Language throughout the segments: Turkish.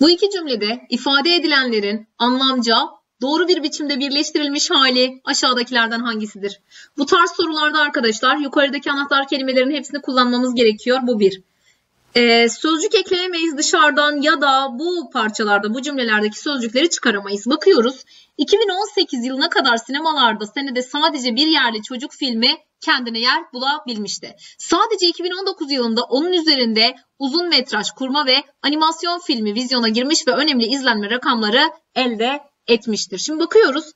Bu iki cümlede ifade edilenlerin anlamca doğru bir biçimde birleştirilmiş hali aşağıdakilerden hangisidir? Bu tarz sorularda arkadaşlar yukarıdaki anahtar kelimelerin hepsini kullanmamız gerekiyor. Bu bir. Ee, sözcük ekleyemeyiz dışarıdan ya da bu parçalarda, bu cümlelerdeki sözcükleri çıkaramayız. Bakıyoruz. 2018 yılına kadar sinemalarda senede sadece bir yerli çocuk filmi kendine yer bulabilmişti. Sadece 2019 yılında onun üzerinde uzun metraj kurma ve animasyon filmi vizyona girmiş ve önemli izlenme rakamları elde etmiştir. Şimdi bakıyoruz.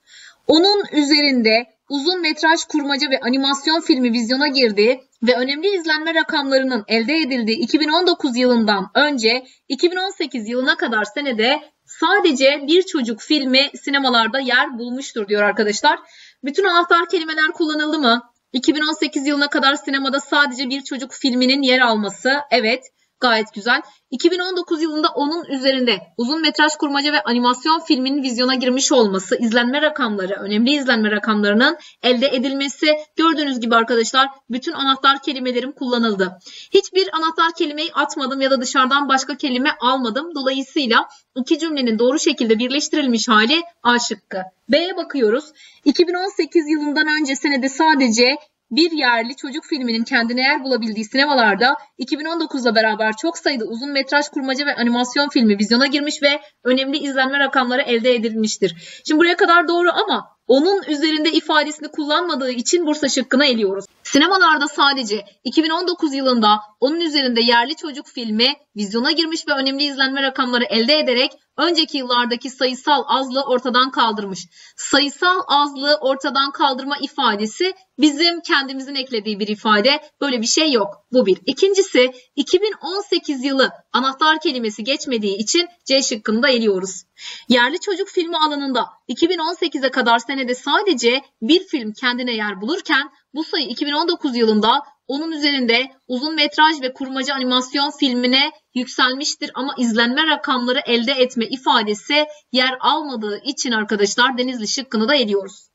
Onun üzerinde uzun metraj kurmaca ve animasyon filmi vizyona girdi ve önemli izlenme rakamlarının elde edildiği 2019 yılından önce 2018 yılına kadar senede Sadece bir çocuk filmi sinemalarda yer bulmuştur diyor arkadaşlar. Bütün anahtar kelimeler kullanıldı mı? 2018 yılına kadar sinemada sadece bir çocuk filminin yer alması. Evet. Gayet güzel. 2019 yılında onun üzerinde uzun metraj kurmaca ve animasyon filminin vizyona girmiş olması, izlenme rakamları, önemli izlenme rakamlarının elde edilmesi. Gördüğünüz gibi arkadaşlar bütün anahtar kelimelerim kullanıldı. Hiçbir anahtar kelimeyi atmadım ya da dışarıdan başka kelime almadım. Dolayısıyla iki cümlenin doğru şekilde birleştirilmiş hali A şıkkı. B'ye bakıyoruz. 2018 yılından önce senede sadece bir yerli çocuk filminin kendine yer bulabildiği sinemalarda 2019'la beraber çok sayıda uzun metraj kurmaca ve animasyon filmi vizyona girmiş ve önemli izlenme rakamları elde edilmiştir. Şimdi buraya kadar doğru ama onun üzerinde ifadesini kullanmadığı için Bursa şıkkına eliyoruz. Sinemalarda sadece 2019 yılında onun üzerinde yerli çocuk filmi vizyona girmiş ve önemli izlenme rakamları elde ederek önceki yıllardaki sayısal azlığı ortadan kaldırmış. Sayısal azlığı ortadan kaldırma ifadesi bizim kendimizin eklediği bir ifade. Böyle bir şey yok. Bu bir. İkincisi 2018 yılı anahtar kelimesi geçmediği için C şıkkını da eliyoruz. Yerli çocuk filmi alanında 2018'e kadar sene sahnede sadece bir film kendine yer bulurken bu sayı 2019 yılında onun üzerinde uzun metraj ve kurmaca animasyon filmine yükselmiştir ama izlenme rakamları elde etme ifadesi yer almadığı için arkadaşlar Denizli şıkkını da ediyoruz.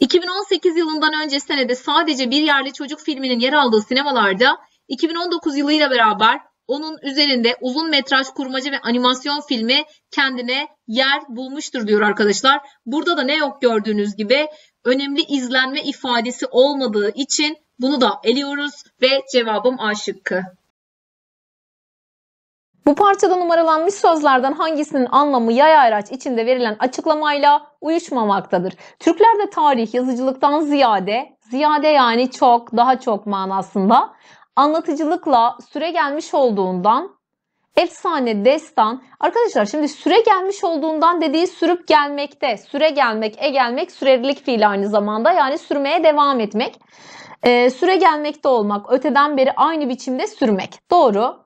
2018 yılından önce senede sadece bir yerli çocuk filminin yer aldığı sinemalarda 2019 yılıyla beraber onun üzerinde uzun metraj kurmacı ve animasyon filmi kendine yer bulmuştur diyor arkadaşlar. Burada da ne yok gördüğünüz gibi önemli izlenme ifadesi olmadığı için bunu da eliyoruz ve cevabım A şıkkı. Bu parçada numaralanmış sözlerden hangisinin anlamı yay araç içinde verilen açıklamayla uyuşmamaktadır? Türklerde tarih yazıcılıktan ziyade, ziyade yani çok, daha çok manasında anlatıcılıkla süre gelmiş olduğundan efsane, destan. Arkadaşlar şimdi süre gelmiş olduğundan dediği sürüp gelmekte. Süre gelmek, e gelmek sürerlik fiil aynı zamanda. Yani sürmeye devam etmek. Ee, süre gelmekte olmak, öteden beri aynı biçimde sürmek. Doğru.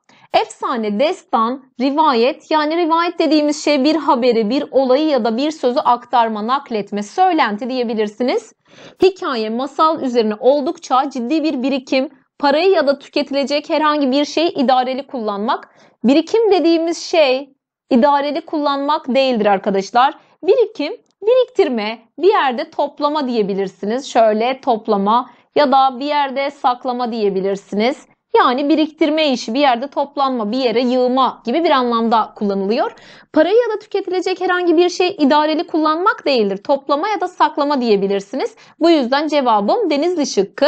Efsane, destan, rivayet yani rivayet dediğimiz şey bir haberi, bir olayı ya da bir sözü aktarma, nakletme, söylenti diyebilirsiniz. Hikaye, masal üzerine oldukça ciddi bir birikim, parayı ya da tüketilecek herhangi bir şeyi idareli kullanmak. Birikim dediğimiz şey idareli kullanmak değildir arkadaşlar. Birikim, biriktirme, bir yerde toplama diyebilirsiniz. Şöyle toplama ya da bir yerde saklama diyebilirsiniz. Yani biriktirme işi, bir yerde toplanma, bir yere yığma gibi bir anlamda kullanılıyor. Parayı ya da tüketilecek herhangi bir şey idareli kullanmak değildir. Toplama ya da saklama diyebilirsiniz. Bu yüzden cevabım Denizli şıkkı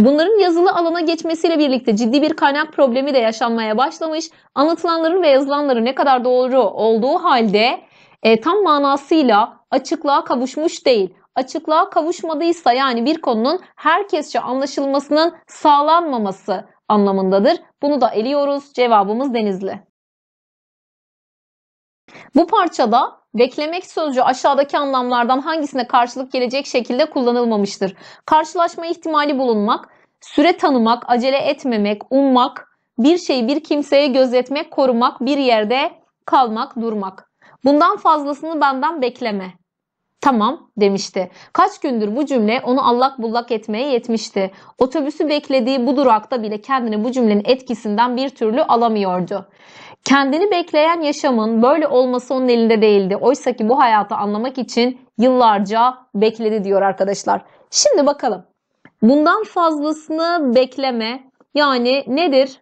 Bunların yazılı alana geçmesiyle birlikte ciddi bir kaynak problemi de yaşanmaya başlamış. Anlatılanların ve yazılanların ne kadar doğru olduğu halde e, tam manasıyla açıklığa kavuşmuş değil. Açıklığa kavuşmadıysa yani bir konunun herkesçe anlaşılmasının sağlanmaması anlamındadır. Bunu da eliyoruz. Cevabımız Denizli. Bu parçada beklemek sözcüğü aşağıdaki anlamlardan hangisine karşılık gelecek şekilde kullanılmamıştır? Karşılaşma ihtimali bulunmak, süre tanımak, acele etmemek, ummak, bir şeyi bir kimseye gözetmek, korumak, bir yerde kalmak, durmak. Bundan fazlasını benden bekleme. Tamam demişti. Kaç gündür bu cümle onu allak bullak etmeye yetmişti. Otobüsü beklediği bu durakta bile kendini bu cümlenin etkisinden bir türlü alamıyordu. Kendini bekleyen yaşamın böyle olması onun elinde değildi. Oysa ki bu hayatı anlamak için yıllarca bekledi diyor arkadaşlar. Şimdi bakalım. Bundan fazlasını bekleme yani nedir?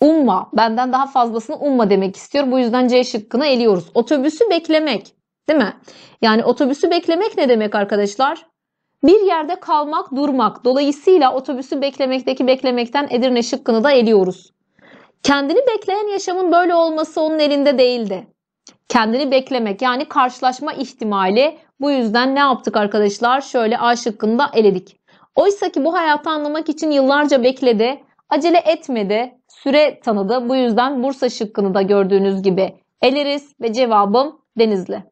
Umma. Benden daha fazlasını umma demek istiyor. Bu yüzden C şıkkını eliyoruz. Otobüsü beklemek. Değil mi? Yani otobüsü beklemek ne demek arkadaşlar? Bir yerde kalmak, durmak. Dolayısıyla otobüsü beklemekteki beklemekten Edirne şıkkını da eliyoruz. Kendini bekleyen yaşamın böyle olması onun elinde değildi. Kendini beklemek yani karşılaşma ihtimali bu yüzden ne yaptık arkadaşlar? Şöyle A şıkkında eledik. Oysa ki bu hayatı anlamak için yıllarca bekledi, acele etmedi, süre tanıdı. Bu yüzden Bursa şıkkını da gördüğünüz gibi eleriz ve cevabım Denizli.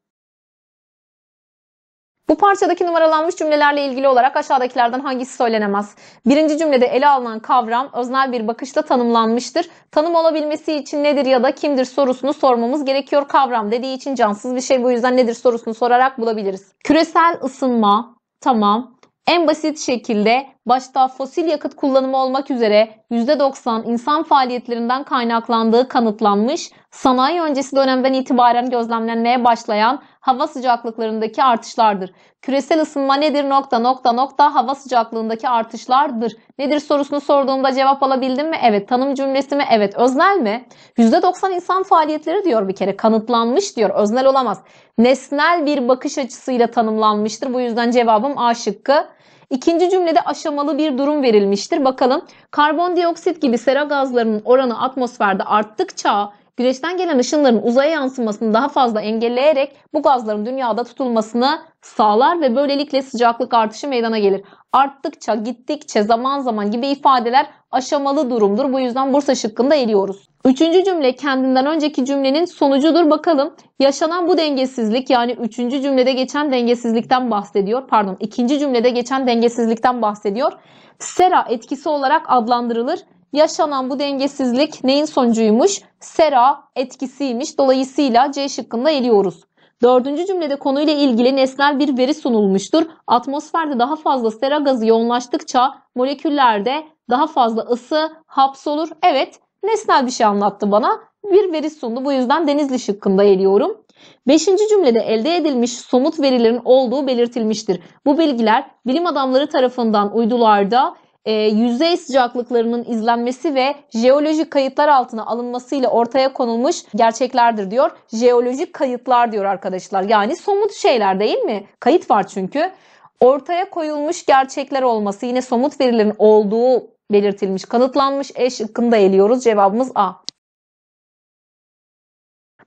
Bu parçadaki numaralanmış cümlelerle ilgili olarak aşağıdakilerden hangisi söylenemez? Birinci cümlede ele alınan kavram öznel bir bakışla tanımlanmıştır. Tanım olabilmesi için nedir ya da kimdir sorusunu sormamız gerekiyor. Kavram dediği için cansız bir şey bu yüzden nedir sorusunu sorarak bulabiliriz. Küresel ısınma tamam. En basit şekilde başta fosil yakıt kullanımı olmak üzere %90 insan faaliyetlerinden kaynaklandığı kanıtlanmış Sanayi öncesi dönemden itibaren gözlemlenmeye başlayan hava sıcaklıklarındaki artışlardır. Küresel ısınma nedir nokta nokta nokta hava sıcaklığındaki artışlardır. Nedir sorusunu sorduğumda cevap alabildim mi? Evet. Tanım cümlesi mi? Evet. Öznel mi? %90 insan faaliyetleri diyor bir kere. Kanıtlanmış diyor. Öznel olamaz. Nesnel bir bakış açısıyla tanımlanmıştır. Bu yüzden cevabım A şıkkı. İkinci cümlede aşamalı bir durum verilmiştir. Bakalım karbondioksit gibi sera gazlarının oranı atmosferde arttıkça Güneşten gelen ışınların uzaya yansımasını daha fazla engelleyerek bu gazların dünyada tutulmasını sağlar ve böylelikle sıcaklık artışı meydana gelir. Arttıkça, gittikçe, zaman zaman gibi ifadeler aşamalı durumdur. Bu yüzden Bursa şıkkında eliyoruz. Üçüncü cümle kendinden önceki cümlenin sonucudur bakalım. Yaşanan bu dengesizlik yani üçüncü cümlede geçen dengesizlikten bahsediyor. Pardon ikinci cümlede geçen dengesizlikten bahsediyor. Sera etkisi olarak adlandırılır yaşanan bu dengesizlik neyin sonucuymuş? Sera etkisiymiş. Dolayısıyla C şıkkında eliyoruz. Dördüncü cümlede konuyla ilgili nesnel bir veri sunulmuştur. Atmosferde daha fazla sera gazı yoğunlaştıkça moleküllerde daha fazla ısı hapsolur. Evet nesnel bir şey anlattı bana. Bir veri sundu. Bu yüzden Denizli şıkkında eliyorum. Beşinci cümlede elde edilmiş somut verilerin olduğu belirtilmiştir. Bu bilgiler bilim adamları tarafından uydularda e, yüzey sıcaklıklarının izlenmesi ve jeolojik kayıtlar altına alınmasıyla ortaya konulmuş gerçeklerdir diyor. Jeolojik kayıtlar diyor arkadaşlar. Yani somut şeyler değil mi? Kayıt var çünkü. Ortaya koyulmuş gerçekler olması yine somut verilerin olduğu belirtilmiş, kanıtlanmış. E şıkkını eliyoruz. Cevabımız A.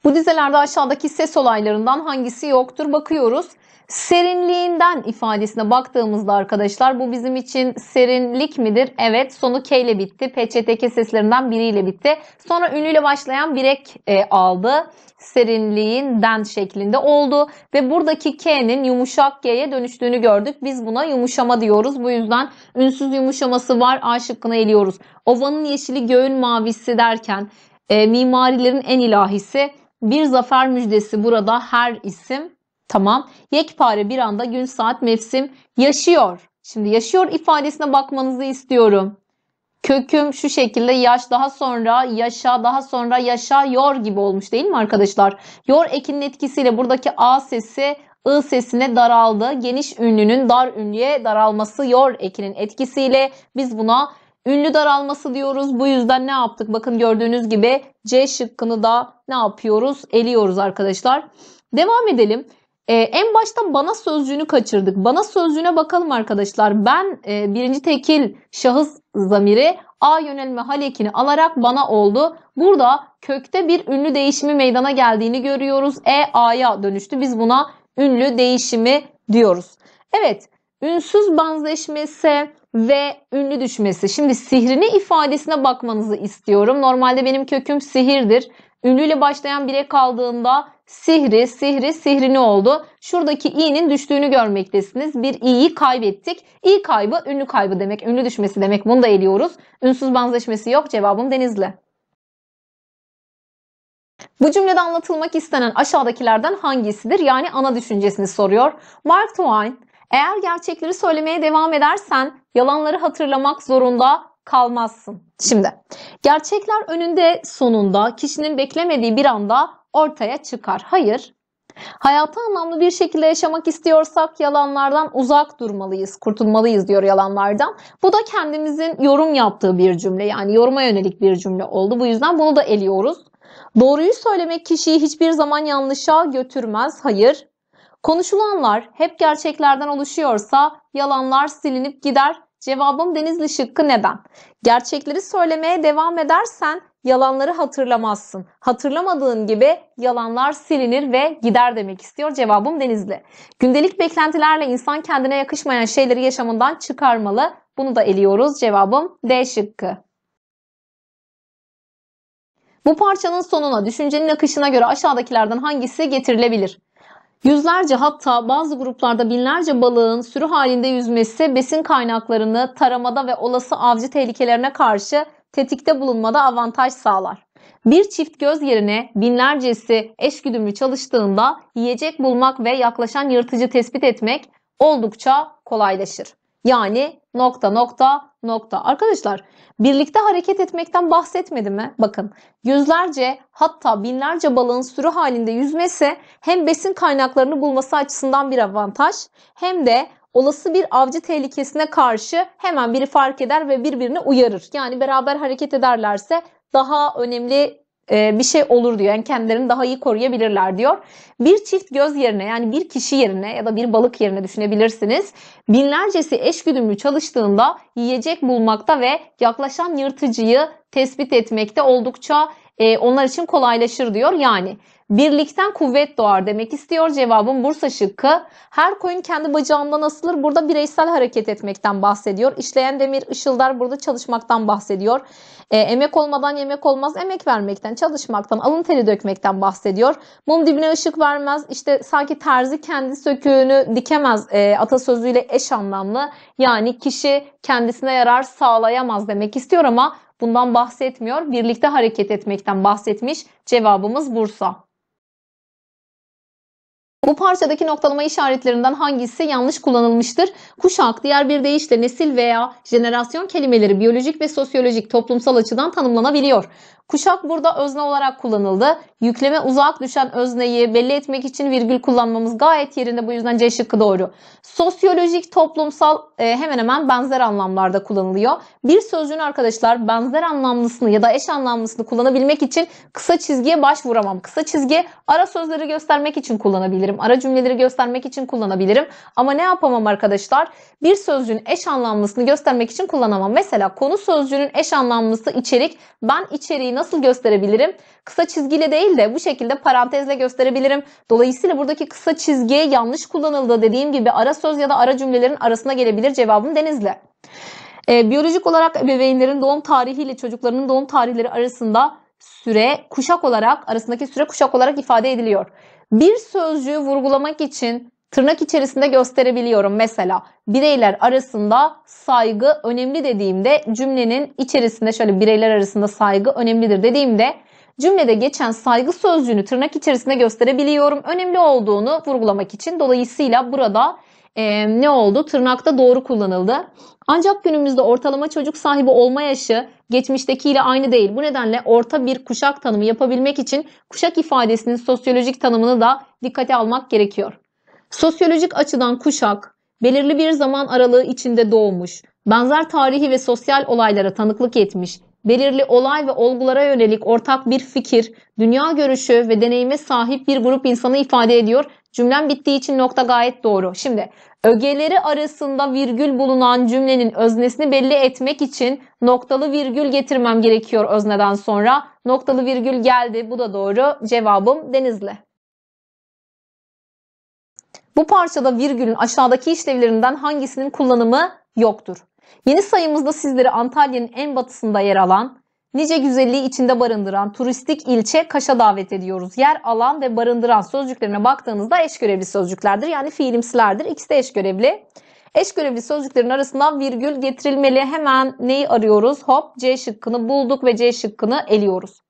Bu dizelerde aşağıdaki ses olaylarından hangisi yoktur bakıyoruz. Serinliğinden ifadesine baktığımızda arkadaşlar bu bizim için serinlik midir? Evet sonu K ile bitti. PÇTK seslerinden biriyle bitti. Sonra ünlüyle başlayan birek ek e, aldı. Serinliğinden şeklinde oldu. Ve buradaki K'nin yumuşak G'ye dönüştüğünü gördük. Biz buna yumuşama diyoruz. Bu yüzden ünsüz yumuşaması var. A şıkkına eliyoruz. Ovanın yeşili göğün mavisi derken e, mimarilerin en ilahisi. Bir zafer müjdesi burada her isim Tamam. Yekpare bir anda gün, saat, mevsim yaşıyor. Şimdi yaşıyor ifadesine bakmanızı istiyorum. Köküm şu şekilde yaş daha sonra yaşa daha sonra yaşa yor gibi olmuş değil mi arkadaşlar? Yor ekinin etkisiyle buradaki a sesi ı sesine daraldı. Geniş ünlünün dar ünlüye daralması yor ekinin etkisiyle biz buna ünlü daralması diyoruz. Bu yüzden ne yaptık? Bakın gördüğünüz gibi C şıkkını da ne yapıyoruz? Eliyoruz arkadaşlar. Devam edelim. Ee, en başta bana sözcüğünü kaçırdık. Bana sözcüğüne bakalım arkadaşlar. Ben e, birinci tekil şahıs zamiri A yönelme halekini alarak bana oldu. Burada kökte bir ünlü değişimi meydana geldiğini görüyoruz. E A'ya dönüştü. Biz buna ünlü değişimi diyoruz. Evet ünsüz benzeşmesi ve ünlü düşmesi. Şimdi sihrini ifadesine bakmanızı istiyorum. Normalde benim köküm sihirdir. Ünlüyle başlayan bire kaldığında sihri, sihri, sihri ne oldu? Şuradaki i'nin düştüğünü görmektesiniz. Bir i'yi kaybettik. i kaybı ünlü kaybı demek. Ünlü düşmesi demek. Bunu da eliyoruz. Ünsüz benzeşmesi yok. Cevabım Denizli. Bu cümlede anlatılmak istenen aşağıdakilerden hangisidir? Yani ana düşüncesini soruyor. Mark Twain, eğer gerçekleri söylemeye devam edersen yalanları hatırlamak zorunda kalmazsın. Şimdi gerçekler önünde sonunda kişinin beklemediği bir anda ortaya çıkar. Hayır. Hayatı anlamlı bir şekilde yaşamak istiyorsak yalanlardan uzak durmalıyız, kurtulmalıyız diyor yalanlardan. Bu da kendimizin yorum yaptığı bir cümle yani yoruma yönelik bir cümle oldu. Bu yüzden bunu da eliyoruz. Doğruyu söylemek kişiyi hiçbir zaman yanlışa götürmez. Hayır. Konuşulanlar hep gerçeklerden oluşuyorsa yalanlar silinip gider. Cevabım Denizli Şıkkı neden? Gerçekleri söylemeye devam edersen yalanları hatırlamazsın. Hatırlamadığın gibi yalanlar silinir ve gider demek istiyor cevabım Denizli. Gündelik beklentilerle insan kendine yakışmayan şeyleri yaşamından çıkarmalı. Bunu da eliyoruz. Cevabım D şıkkı. Bu parçanın sonuna düşüncenin akışına göre aşağıdakilerden hangisi getirilebilir? Yüzlerce hatta bazı gruplarda binlerce balığın sürü halinde yüzmesi besin kaynaklarını taramada ve olası avcı tehlikelerine karşı tetikte bulunmada avantaj sağlar. Bir çift göz yerine binlercesi eşgüdümlü çalıştığında yiyecek bulmak ve yaklaşan yırtıcı tespit etmek oldukça kolaylaşır. Yani nokta nokta nokta. Arkadaşlar birlikte hareket etmekten bahsetmedi mi? Bakın yüzlerce hatta binlerce balığın sürü halinde yüzmesi hem besin kaynaklarını bulması açısından bir avantaj hem de olası bir avcı tehlikesine karşı hemen biri fark eder ve birbirini uyarır. Yani beraber hareket ederlerse daha önemli e, bir şey olur diyor. Yani kendilerini daha iyi koruyabilirler diyor. Bir çift göz yerine yani bir kişi yerine ya da bir balık yerine düşünebilirsiniz. Binlercesi eşgüdümlü çalıştığında yiyecek bulmakta ve yaklaşan yırtıcıyı tespit etmekte oldukça e, onlar için kolaylaşır diyor. Yani birlikten kuvvet doğar demek istiyor. cevabın Bursa şıkkı. Her koyun kendi bacağından asılır. Burada bireysel hareket etmekten bahsediyor. İşleyen demir ışıldar burada çalışmaktan bahsediyor. E, emek olmadan yemek olmaz. Emek vermekten, çalışmaktan, alın teri dökmekten bahsediyor. Mum dibine ışık vermez. İşte sanki terzi kendi söküğünü dikemez e, atasözüyle eş anlamlı. Yani kişi kendisine yarar sağlayamaz demek istiyor ama bundan bahsetmiyor. Birlikte hareket etmekten bahsetmiş. Cevabımız Bursa. Bu parçadaki noktalama işaretlerinden hangisi yanlış kullanılmıştır? Kuşak, diğer bir deyişle nesil veya jenerasyon kelimeleri biyolojik ve sosyolojik toplumsal açıdan tanımlanabiliyor. Kuşak burada özne olarak kullanıldı. Yükleme uzak düşen özneyi belli etmek için virgül kullanmamız gayet yerinde. Bu yüzden C şıkkı doğru. Sosyolojik, toplumsal e, hemen hemen benzer anlamlarda kullanılıyor. Bir sözcüğün arkadaşlar benzer anlamlısını ya da eş anlamlısını kullanabilmek için kısa çizgiye başvuramam. Kısa çizgi ara sözleri göstermek için kullanabilirim. Ara cümleleri göstermek için kullanabilirim. Ama ne yapamam arkadaşlar? Bir sözcüğün eş anlamlısını göstermek için kullanamam. Mesela konu sözcüğünün eş anlamlısı içerik. Ben içeriği çizgiyi nasıl gösterebilirim? Kısa çizgiyle değil de bu şekilde parantezle gösterebilirim. Dolayısıyla buradaki kısa çizgi yanlış kullanıldı dediğim gibi ara söz ya da ara cümlelerin arasına gelebilir cevabım denizle. Ee, e, biyolojik olarak ebeveynlerin doğum tarihiyle çocuklarının doğum tarihleri arasında süre kuşak olarak arasındaki süre kuşak olarak ifade ediliyor. Bir sözcüğü vurgulamak için Tırnak içerisinde gösterebiliyorum mesela bireyler arasında saygı önemli dediğimde cümlenin içerisinde şöyle bireyler arasında saygı önemlidir dediğimde cümlede geçen saygı sözcüğünü tırnak içerisinde gösterebiliyorum. Önemli olduğunu vurgulamak için dolayısıyla burada e, ne oldu? Tırnakta doğru kullanıldı. Ancak günümüzde ortalama çocuk sahibi olma yaşı geçmiştekiyle aynı değil. Bu nedenle orta bir kuşak tanımı yapabilmek için kuşak ifadesinin sosyolojik tanımını da dikkate almak gerekiyor. Sosyolojik açıdan kuşak, belirli bir zaman aralığı içinde doğmuş, benzer tarihi ve sosyal olaylara tanıklık etmiş, belirli olay ve olgulara yönelik ortak bir fikir, dünya görüşü ve deneyime sahip bir grup insanı ifade ediyor. Cümlem bittiği için nokta gayet doğru. Şimdi ögeleri arasında virgül bulunan cümlenin öznesini belli etmek için noktalı virgül getirmem gerekiyor özneden sonra. Noktalı virgül geldi. Bu da doğru. Cevabım Denizli. Bu parçada virgülün aşağıdaki işlevlerinden hangisinin kullanımı yoktur? Yeni sayımızda sizleri Antalya'nın en batısında yer alan, nice güzelliği içinde barındıran turistik ilçe Kaş'a davet ediyoruz. Yer alan ve barındıran sözcüklerine baktığınızda eş görevli sözcüklerdir. Yani fiilimsilerdir. İkisi de eş görevli. Eş görevli sözcüklerin arasından virgül getirilmeli. Hemen neyi arıyoruz? Hop C şıkkını bulduk ve C şıkkını eliyoruz.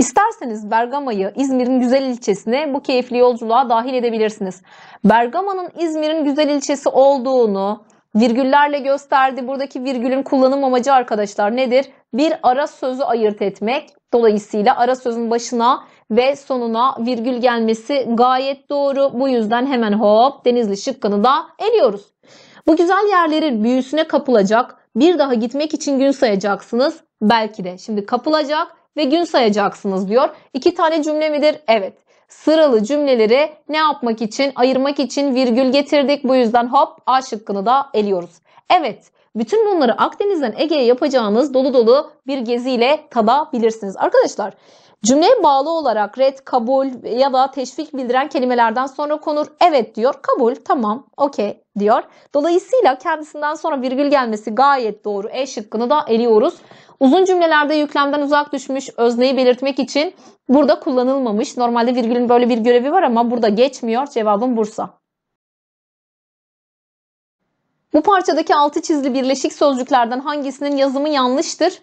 İsterseniz Bergama'yı İzmir'in güzel ilçesine bu keyifli yolculuğa dahil edebilirsiniz. Bergama'nın İzmir'in güzel ilçesi olduğunu virgüllerle gösterdi. Buradaki virgülün kullanım amacı arkadaşlar nedir? Bir ara sözü ayırt etmek. Dolayısıyla ara sözün başına ve sonuna virgül gelmesi gayet doğru. Bu yüzden hemen hop Denizli şıkkını da eliyoruz. Bu güzel yerlerin büyüsüne kapılacak, bir daha gitmek için gün sayacaksınız belki de. Şimdi kapılacak ve gün sayacaksınız diyor. İki tane cümle midir? Evet. Sıralı cümleleri ne yapmak için? Ayırmak için virgül getirdik. Bu yüzden hop A şıkkını da eliyoruz. Evet. Bütün bunları Akdeniz'den Ege'ye yapacağınız dolu dolu bir geziyle tadabilirsiniz. Arkadaşlar Cümleye bağlı olarak red, kabul ya da teşvik bildiren kelimelerden sonra konur. Evet diyor, kabul, tamam, okey diyor. Dolayısıyla kendisinden sonra virgül gelmesi gayet doğru. E şıkkını da eliyoruz. Uzun cümlelerde yüklemden uzak düşmüş özneyi belirtmek için burada kullanılmamış. Normalde virgülün böyle bir görevi var ama burada geçmiyor. Cevabım Bursa. Bu parçadaki altı çizili birleşik sözcüklerden hangisinin yazımı yanlıştır?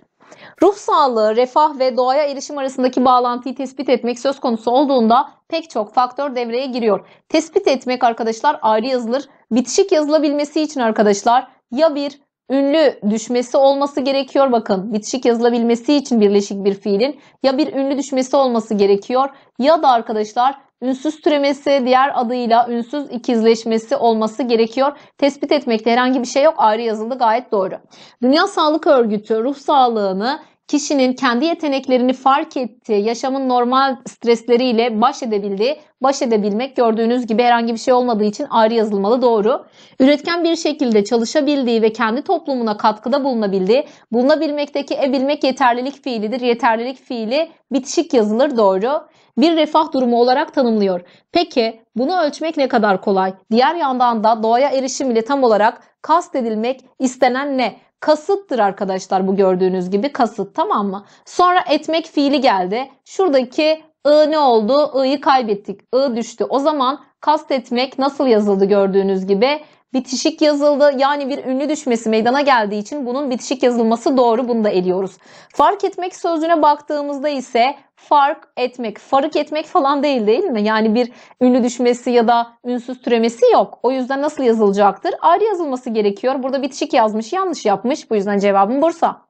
Ruh sağlığı, refah ve doğaya erişim arasındaki bağlantıyı tespit etmek söz konusu olduğunda pek çok faktör devreye giriyor. Tespit etmek arkadaşlar ayrı yazılır. Bitişik yazılabilmesi için arkadaşlar ya bir ünlü düşmesi olması gerekiyor. Bakın bitişik yazılabilmesi için birleşik bir fiilin ya bir ünlü düşmesi olması gerekiyor ya da arkadaşlar ünsüz türemesi diğer adıyla ünsüz ikizleşmesi olması gerekiyor. Tespit etmekte herhangi bir şey yok. Ayrı yazıldı gayet doğru. Dünya Sağlık Örgütü ruh sağlığını kişinin kendi yeteneklerini fark ettiği, yaşamın normal stresleriyle baş edebildiği, baş edebilmek gördüğünüz gibi herhangi bir şey olmadığı için ayrı yazılmalı doğru. Üretken bir şekilde çalışabildiği ve kendi toplumuna katkıda bulunabildiği, bulunabilmekteki ebilmek yeterlilik fiilidir. Yeterlilik fiili bitişik yazılır doğru. Bir refah durumu olarak tanımlıyor. Peki bunu ölçmek ne kadar kolay? Diğer yandan da doğaya erişim ile tam olarak kastedilmek istenen ne? Kasıttır arkadaşlar bu gördüğünüz gibi kasıt tamam mı? Sonra etmek fiili geldi. Şuradaki ı ne oldu? I'yı kaybettik. I düştü. O zaman kastetmek nasıl yazıldı gördüğünüz gibi? bitişik yazıldı. Yani bir ünlü düşmesi meydana geldiği için bunun bitişik yazılması doğru. Bunu da eliyoruz. Fark etmek sözcüğüne baktığımızda ise fark etmek, fark etmek falan değil değil mi? Yani bir ünlü düşmesi ya da ünsüz türemesi yok. O yüzden nasıl yazılacaktır? Ayrı yazılması gerekiyor. Burada bitişik yazmış, yanlış yapmış. Bu yüzden cevabım Bursa.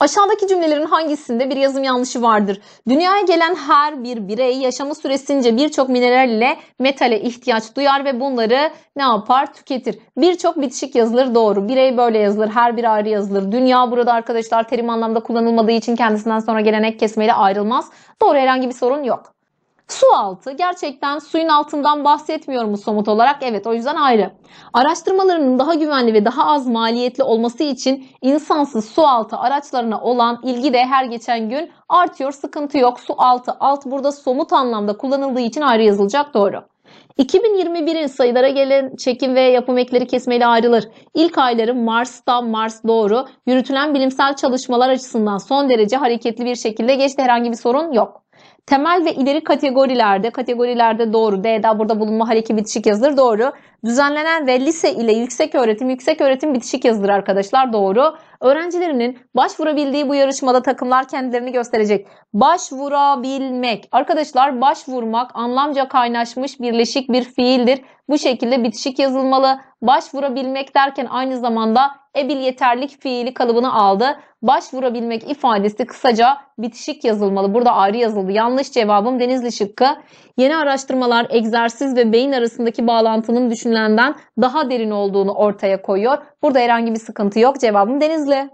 Aşağıdaki cümlelerin hangisinde bir yazım yanlışı vardır? Dünyaya gelen her bir birey yaşamı süresince birçok mineral ile metale ihtiyaç duyar ve bunları ne yapar? Tüketir. Birçok bitişik yazılır doğru. Birey böyle yazılır. Her bir ayrı yazılır. Dünya burada arkadaşlar terim anlamda kullanılmadığı için kendisinden sonra gelenek ek kesmeyle ayrılmaz. Doğru herhangi bir sorun yok. Su altı gerçekten suyun altından bahsetmiyorum mu somut olarak? Evet o yüzden ayrı. Araştırmalarının daha güvenli ve daha az maliyetli olması için insansız su altı araçlarına olan ilgi de her geçen gün artıyor. Sıkıntı yok. Su altı alt burada somut anlamda kullanıldığı için ayrı yazılacak doğru. 2021'in sayılara gelen çekim ve yapım ekleri kesmeyle ayrılır. İlk ayları Mars'tan Mars doğru yürütülen bilimsel çalışmalar açısından son derece hareketli bir şekilde geçti. Herhangi bir sorun yok. Temel ve ileri kategorilerde, kategorilerde doğru, D'da burada bulunma haleki bitişik yazılır doğru. Düzenlenen ve lise ile yüksek öğretim, yüksek öğretim bitişik yazılır arkadaşlar doğru. Öğrencilerinin başvurabildiği bu yarışmada takımlar kendilerini gösterecek. Başvurabilmek. Arkadaşlar başvurmak anlamca kaynaşmış birleşik bir fiildir. Bu şekilde bitişik yazılmalı. Başvurabilmek derken aynı zamanda ebil yeterlik fiili kalıbını aldı başvurabilmek ifadesi kısaca bitişik yazılmalı. Burada ayrı yazıldı. Yanlış cevabım Denizli şıkkı. Yeni araştırmalar egzersiz ve beyin arasındaki bağlantının düşünülenden daha derin olduğunu ortaya koyuyor. Burada herhangi bir sıkıntı yok. Cevabım Denizli.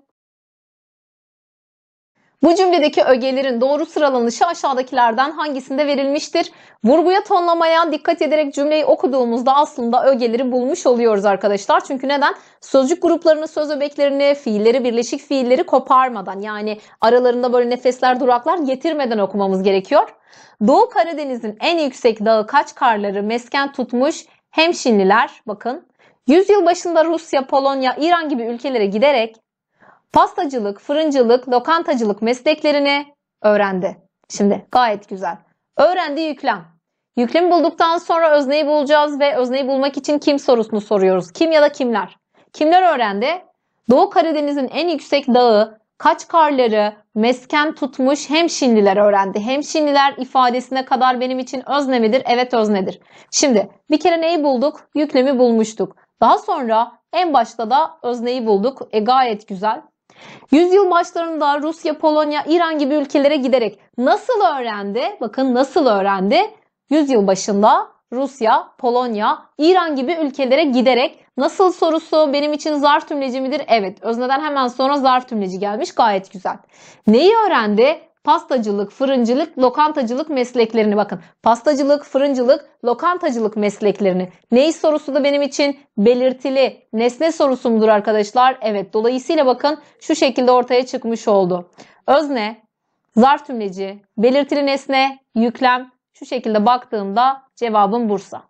Bu cümledeki ögelerin doğru sıralanışı aşağıdakilerden hangisinde verilmiştir? Vurguya tonlamayan dikkat ederek cümleyi okuduğumuzda aslında ögeleri bulmuş oluyoruz arkadaşlar. Çünkü neden? Sözcük gruplarını, söz öbeklerini, fiilleri, birleşik fiilleri koparmadan yani aralarında böyle nefesler, duraklar getirmeden okumamız gerekiyor. Doğu Karadeniz'in en yüksek dağı Kaçkarları mesken tutmuş Hemşinliler bakın Yüzyıl başında Rusya, Polonya, İran gibi ülkelere giderek pastacılık, fırıncılık, lokantacılık mesleklerini öğrendi. Şimdi gayet güzel. Öğrendi yüklem. Yüklemi bulduktan sonra özneyi bulacağız ve özneyi bulmak için kim sorusunu soruyoruz. Kim ya da kimler? Kimler öğrendi? Doğu Karadeniz'in en yüksek dağı, kaç karları mesken tutmuş hemşinliler öğrendi. Hemşinliler ifadesine kadar benim için özne midir? Evet öznedir. Şimdi bir kere neyi bulduk? Yüklemi bulmuştuk. Daha sonra en başta da özneyi bulduk. E gayet güzel. Yüzyıl başlarında Rusya, Polonya, İran gibi ülkelere giderek nasıl öğrendi? Bakın nasıl öğrendi? Yüzyıl başında Rusya, Polonya, İran gibi ülkelere giderek nasıl sorusu benim için zarf tümleci midir? Evet. Özneden hemen sonra zarf tümleci gelmiş. Gayet güzel. Neyi öğrendi? pastacılık, fırıncılık, lokantacılık mesleklerini bakın. Pastacılık, fırıncılık, lokantacılık mesleklerini. Neyi sorusu da benim için belirtili nesne sorusumdur arkadaşlar. Evet dolayısıyla bakın şu şekilde ortaya çıkmış oldu. Özne, zarf tümleci, belirtili nesne, yüklem şu şekilde baktığımda cevabım Bursa.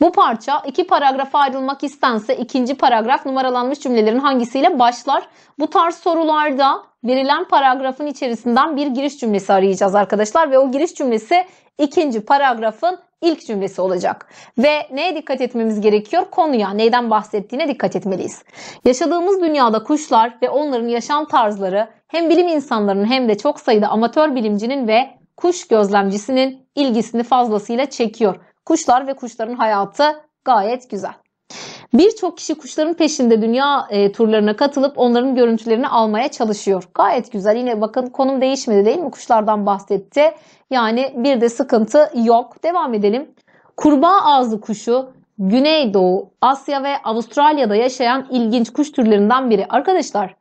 Bu parça iki paragrafa ayrılmak istense ikinci paragraf numaralanmış cümlelerin hangisiyle başlar? Bu tarz sorularda verilen paragrafın içerisinden bir giriş cümlesi arayacağız arkadaşlar ve o giriş cümlesi ikinci paragrafın ilk cümlesi olacak. Ve neye dikkat etmemiz gerekiyor? Konuya, neyden bahsettiğine dikkat etmeliyiz. Yaşadığımız dünyada kuşlar ve onların yaşam tarzları hem bilim insanlarının hem de çok sayıda amatör bilimcinin ve kuş gözlemcisinin ilgisini fazlasıyla çekiyor. Kuşlar ve kuşların hayatı gayet güzel. Birçok kişi kuşların peşinde dünya e, turlarına katılıp onların görüntülerini almaya çalışıyor. Gayet güzel. Yine bakın konum değişmedi değil mi? Kuşlardan bahsetti. Yani bir de sıkıntı yok. Devam edelim. Kurbağa ağızlı kuşu Güneydoğu, Asya ve Avustralya'da yaşayan ilginç kuş türlerinden biri. Arkadaşlar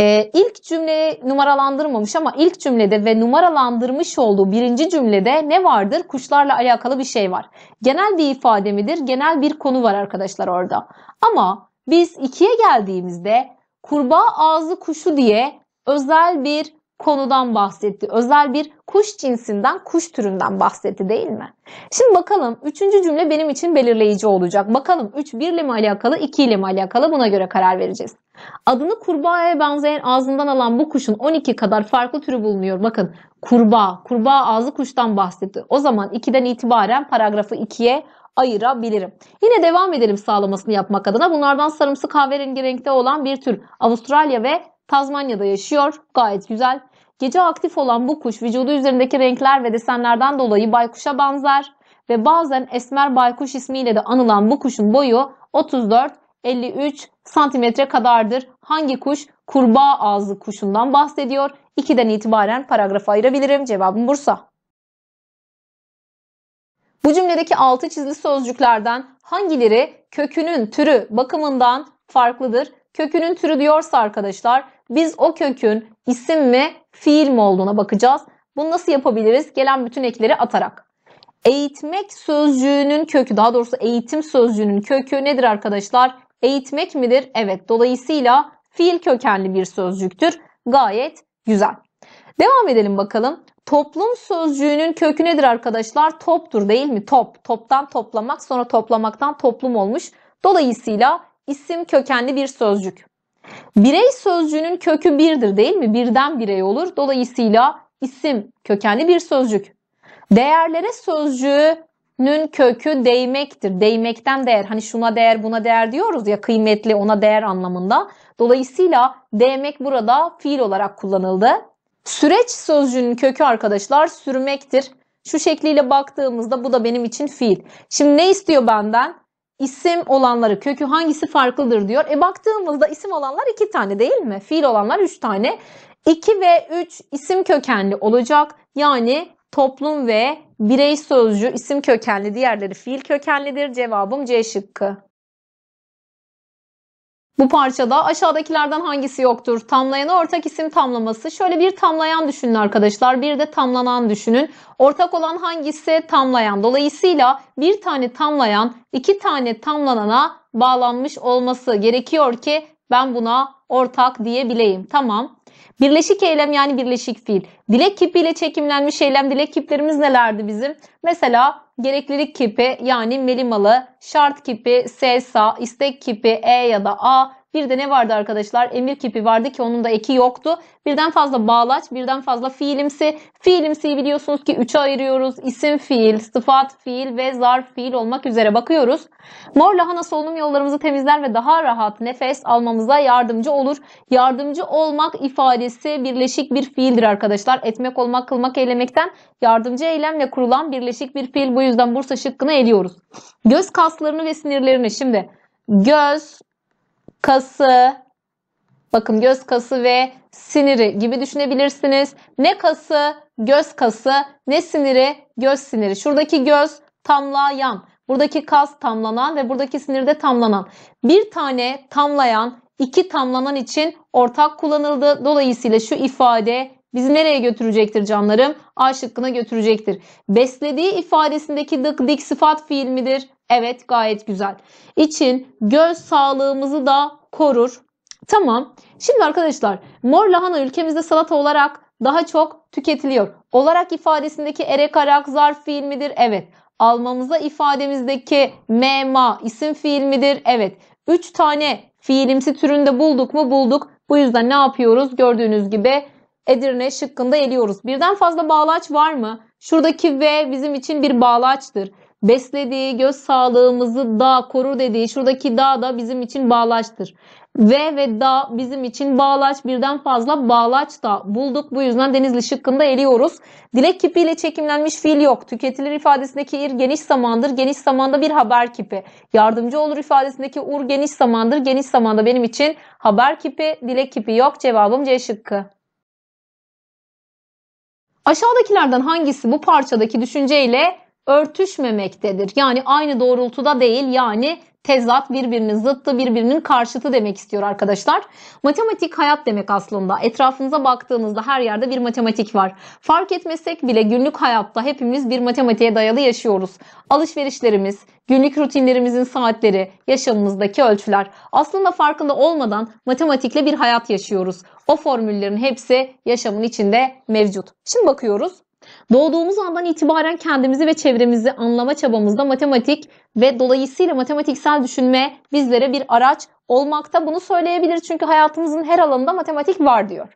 ee, ilk cümleyi numaralandırmamış ama ilk cümlede ve numaralandırmış olduğu birinci cümlede ne vardır? Kuşlarla alakalı bir şey var. Genel bir ifade midir? Genel bir konu var arkadaşlar orada. Ama biz ikiye geldiğimizde kurbağa ağzı kuşu diye özel bir konudan bahsetti. Özel bir kuş cinsinden, kuş türünden bahsetti değil mi? Şimdi bakalım üçüncü cümle benim için belirleyici olacak. Bakalım 3 1 ile mi alakalı, 2 ile mi alakalı buna göre karar vereceğiz. Adını kurbağaya benzeyen ağzından alan bu kuşun 12 kadar farklı türü bulunuyor. Bakın kurbağa, kurbağa ağzı kuştan bahsetti. O zaman 2'den itibaren paragrafı 2'ye ayırabilirim. Yine devam edelim sağlamasını yapmak adına. Bunlardan sarımsı kahverengi renkte olan bir tür Avustralya ve Tazmanya'da yaşıyor. Gayet güzel. Gece aktif olan bu kuş vücudu üzerindeki renkler ve desenlerden dolayı baykuşa benzer ve bazen esmer baykuş ismiyle de anılan bu kuşun boyu 34-53 santimetre kadardır. Hangi kuş? Kurbağa ağzı kuşundan bahsediyor. 2'den itibaren paragrafa ayırabilirim. Cevabım Bursa. Bu cümledeki altı çizili sözcüklerden hangileri kökünün türü bakımından farklıdır? Kökünün türü diyorsa arkadaşlar biz o kökün isim mi fiil mi olduğuna bakacağız. Bunu nasıl yapabiliriz? Gelen bütün ekleri atarak. Eğitmek sözcüğünün kökü daha doğrusu eğitim sözcüğünün kökü nedir arkadaşlar? Eğitmek midir? Evet. Dolayısıyla fiil kökenli bir sözcüktür. Gayet güzel. Devam edelim bakalım. Toplum sözcüğünün kökü nedir arkadaşlar? Toptur değil mi? Top. Toptan toplamak sonra toplamaktan toplum olmuş. Dolayısıyla isim kökenli bir sözcük. Birey sözcüğünün kökü birdir değil mi? Birden birey olur. Dolayısıyla isim kökenli bir sözcük. Değerlere sözcüğünün kökü değmektir. Değmekten değer. Hani şuna değer buna değer diyoruz ya kıymetli ona değer anlamında. Dolayısıyla değmek burada fiil olarak kullanıldı. Süreç sözcüğünün kökü arkadaşlar sürmektir. Şu şekliyle baktığımızda bu da benim için fiil. Şimdi ne istiyor benden? isim olanları kökü hangisi farklıdır diyor. E baktığımızda isim olanlar iki tane değil mi? Fiil olanlar üç tane. 2 ve 3 isim kökenli olacak. Yani toplum ve birey sözcüğü isim kökenli diğerleri fiil kökenlidir. Cevabım C şıkkı. Bu parçada aşağıdakilerden hangisi yoktur? Tamlayana ortak isim tamlaması. Şöyle bir tamlayan düşünün arkadaşlar. Bir de tamlanan düşünün. Ortak olan hangisi? Tamlayan. Dolayısıyla bir tane tamlayan iki tane tamlanana bağlanmış olması gerekiyor ki ben buna ortak diyebileyim. Tamam. Birleşik eylem yani birleşik fiil. Dilek kipiyle çekimlenmiş eylem dilek kiplerimiz nelerdi bizim? Mesela gereklilik kipi yani melimalı, şart kipi, SSA, istek kipi E ya da A, bir de ne vardı arkadaşlar? Emir kipi vardı ki onun da eki yoktu. Birden fazla bağlaç, birden fazla fiilimsi. fiilimsi biliyorsunuz ki 3'e ayırıyoruz. İsim fiil, sıfat fiil ve zarf fiil olmak üzere bakıyoruz. Mor lahana solunum yollarımızı temizler ve daha rahat nefes almamıza yardımcı olur. Yardımcı olmak ifadesi birleşik bir fiildir arkadaşlar. Etmek olmak, kılmak, eylemekten yardımcı eylemle kurulan birleşik bir fiil. Bu yüzden Bursa şıkkını eliyoruz. Göz kaslarını ve sinirlerini şimdi göz, kası, bakın göz kası ve siniri gibi düşünebilirsiniz. Ne kası? Göz kası. Ne siniri? Göz siniri. Şuradaki göz tamlayan. Buradaki kas tamlanan ve buradaki sinirde tamlanan. Bir tane tamlayan, iki tamlanan için ortak kullanıldı. Dolayısıyla şu ifade bizi nereye götürecektir canlarım? A şıkkına götürecektir. Beslediği ifadesindeki dik, dik sıfat fiil midir? Evet gayet güzel. İçin göz sağlığımızı da korur. Tamam. Şimdi arkadaşlar mor lahana ülkemizde salata olarak daha çok tüketiliyor. Olarak ifadesindeki erek arak zarf fiil midir? Evet. Almamıza ifademizdeki mema isim fiil midir? Evet. 3 tane fiilimsi türünde bulduk mu? Bulduk. Bu yüzden ne yapıyoruz? Gördüğünüz gibi Edirne şıkkında eliyoruz. Birden fazla bağlaç var mı? Şuradaki V bizim için bir bağlaçtır beslediği, göz sağlığımızı da korur dediği şuradaki da da bizim için bağlaçtır. ve ve da bizim için bağlaç birden fazla bağlaç da bulduk. Bu yüzden denizli şıkkında eliyoruz. Dilek kipiyle çekimlenmiş fiil yok. Tüketilir ifadesindeki ir geniş zamandır. Geniş zamanda bir haber kipi. Yardımcı olur ifadesindeki ur geniş zamandır. Geniş zamanda benim için haber kipi, dilek kipi yok. Cevabım C şıkkı. Aşağıdakilerden hangisi bu parçadaki düşünceyle örtüşmemektedir. Yani aynı doğrultuda değil yani tezat birbirinin zıttı birbirinin karşıtı demek istiyor arkadaşlar. Matematik hayat demek aslında. Etrafınıza baktığınızda her yerde bir matematik var. Fark etmesek bile günlük hayatta hepimiz bir matematiğe dayalı yaşıyoruz. Alışverişlerimiz, günlük rutinlerimizin saatleri, yaşamımızdaki ölçüler. Aslında farkında olmadan matematikle bir hayat yaşıyoruz. O formüllerin hepsi yaşamın içinde mevcut. Şimdi bakıyoruz. Doğduğumuz andan itibaren kendimizi ve çevremizi anlama çabamızda matematik ve dolayısıyla matematiksel düşünme bizlere bir araç olmakta. Bunu söyleyebiliriz çünkü hayatımızın her alanında matematik var diyor.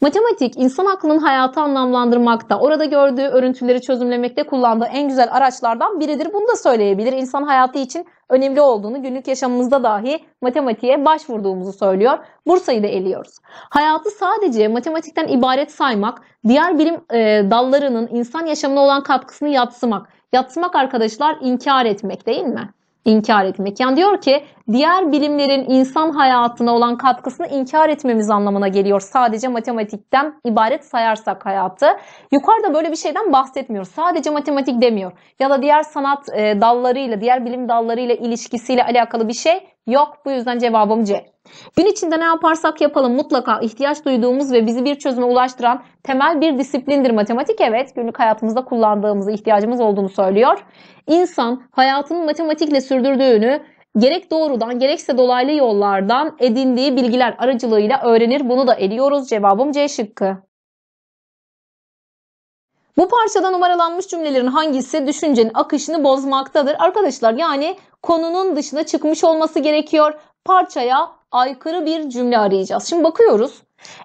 Matematik insan aklının hayatı anlamlandırmakta, orada gördüğü örüntüleri çözümlemekte kullandığı en güzel araçlardan biridir. Bunu da söyleyebilir. İnsan hayatı için önemli olduğunu günlük yaşamımızda dahi matematiğe başvurduğumuzu söylüyor. Bursa'yı da eliyoruz. Hayatı sadece matematikten ibaret saymak, diğer bilim e, dallarının insan yaşamına olan katkısını yatsımak. Yatsımak arkadaşlar inkar etmek değil mi? inkar etmek. Yani diyor ki diğer bilimlerin insan hayatına olan katkısını inkar etmemiz anlamına geliyor. Sadece matematikten ibaret sayarsak hayatı. Yukarıda böyle bir şeyden bahsetmiyor. Sadece matematik demiyor. Ya da diğer sanat e, dallarıyla, diğer bilim dallarıyla ilişkisiyle alakalı bir şey Yok bu yüzden cevabım C. Gün içinde ne yaparsak yapalım mutlaka ihtiyaç duyduğumuz ve bizi bir çözüme ulaştıran temel bir disiplindir matematik. Evet günlük hayatımızda kullandığımızı ihtiyacımız olduğunu söylüyor. İnsan hayatını matematikle sürdürdüğünü gerek doğrudan gerekse dolaylı yollardan edindiği bilgiler aracılığıyla öğrenir. Bunu da ediyoruz. Cevabım C şıkkı. Bu parçada numaralanmış cümlelerin hangisi düşüncenin akışını bozmaktadır? Arkadaşlar yani konunun dışına çıkmış olması gerekiyor. Parçaya aykırı bir cümle arayacağız. Şimdi bakıyoruz.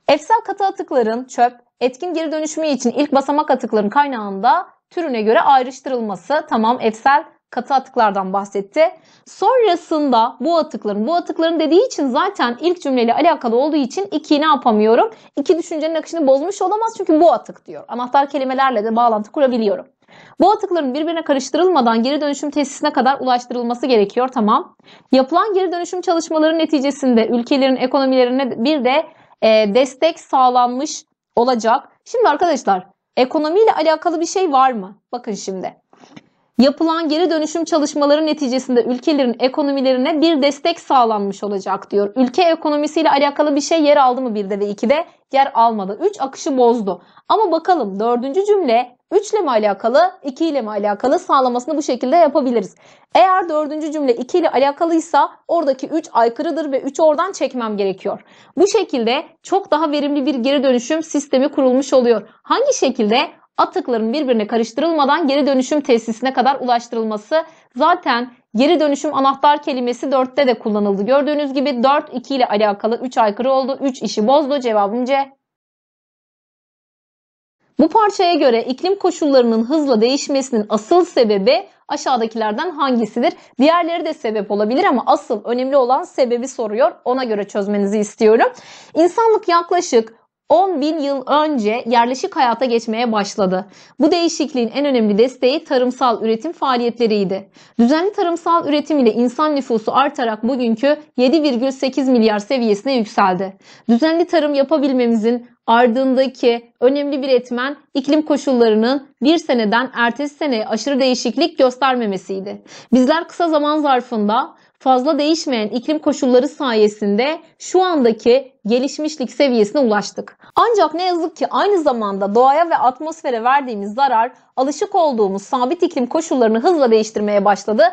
Efsel katı atıkların çöp, etkin geri dönüşümü için ilk basamak atıkların kaynağında türüne göre ayrıştırılması. Tamam efsel katı atıklardan bahsetti. Sonrasında bu atıkların, bu atıkların dediği için zaten ilk cümleyle alakalı olduğu için ikiyi ne yapamıyorum? İki düşüncenin akışını bozmuş olamaz çünkü bu atık diyor. Anahtar kelimelerle de bağlantı kurabiliyorum. Bu atıkların birbirine karıştırılmadan geri dönüşüm tesisine kadar ulaştırılması gerekiyor. Tamam. Yapılan geri dönüşüm çalışmaları neticesinde ülkelerin ekonomilerine bir de e, destek sağlanmış olacak. Şimdi arkadaşlar ekonomiyle alakalı bir şey var mı? Bakın şimdi. Yapılan geri dönüşüm çalışmaları neticesinde ülkelerin ekonomilerine bir destek sağlanmış olacak diyor. Ülke ekonomisiyle alakalı bir şey yer aldı mı bir ve iki de yer almadı. 3 akışı bozdu. Ama bakalım dördüncü cümle 3 ile mi alakalı, 2 ile mi alakalı sağlamasını bu şekilde yapabiliriz. Eğer dördüncü cümle 2 ile alakalıysa oradaki 3 aykırıdır ve 3'ü oradan çekmem gerekiyor. Bu şekilde çok daha verimli bir geri dönüşüm sistemi kurulmuş oluyor. Hangi şekilde? atıkların birbirine karıştırılmadan geri dönüşüm tesisine kadar ulaştırılması zaten Geri dönüşüm anahtar kelimesi 4'te de kullanıldı. Gördüğünüz gibi 4 2 ile alakalı 3 aykırı oldu. 3 işi bozdu. Cevabım C. Bu parçaya göre iklim koşullarının hızla değişmesinin asıl sebebi aşağıdakilerden hangisidir? Diğerleri de sebep olabilir ama asıl önemli olan sebebi soruyor. Ona göre çözmenizi istiyorum. İnsanlık yaklaşık 10 bin yıl önce yerleşik hayata geçmeye başladı. Bu değişikliğin en önemli desteği tarımsal üretim faaliyetleriydi. Düzenli tarımsal üretim ile insan nüfusu artarak bugünkü 7,8 milyar seviyesine yükseldi. Düzenli tarım yapabilmemizin ardındaki önemli bir etmen iklim koşullarının bir seneden ertesi seneye aşırı değişiklik göstermemesiydi. Bizler kısa zaman zarfında fazla değişmeyen iklim koşulları sayesinde şu andaki gelişmişlik seviyesine ulaştık. Ancak ne yazık ki aynı zamanda doğaya ve atmosfere verdiğimiz zarar alışık olduğumuz sabit iklim koşullarını hızla değiştirmeye başladı.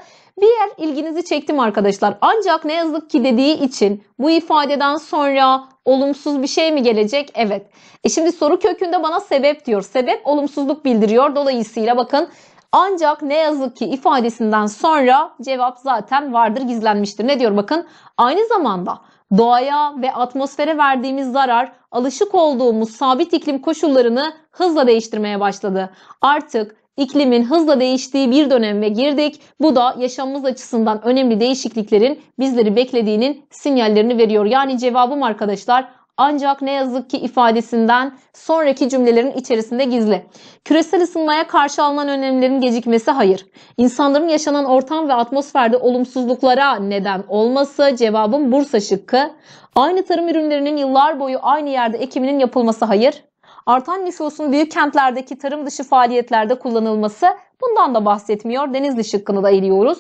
Bir yer ilginizi çektim arkadaşlar. Ancak ne yazık ki dediği için bu ifadeden sonra olumsuz bir şey mi gelecek? Evet. E şimdi soru kökünde bana sebep diyor. Sebep olumsuzluk bildiriyor. Dolayısıyla bakın ancak ne yazık ki ifadesinden sonra cevap zaten vardır gizlenmiştir. Ne diyor bakın aynı zamanda doğaya ve atmosfere verdiğimiz zarar alışık olduğumuz sabit iklim koşullarını hızla değiştirmeye başladı. Artık iklimin hızla değiştiği bir döneme girdik. Bu da yaşamımız açısından önemli değişikliklerin bizleri beklediğinin sinyallerini veriyor. Yani cevabım arkadaşlar ancak ne yazık ki ifadesinden sonraki cümlelerin içerisinde gizli. Küresel ısınmaya karşı alınan önlemlerin gecikmesi hayır. İnsanların yaşanan ortam ve atmosferde olumsuzluklara neden olması cevabın Bursa şıkkı. Aynı tarım ürünlerinin yıllar boyu aynı yerde ekiminin yapılması hayır. Artan nüfusun büyük kentlerdeki tarım dışı faaliyetlerde kullanılması bundan da bahsetmiyor. Denizli şıkkını da eliyoruz.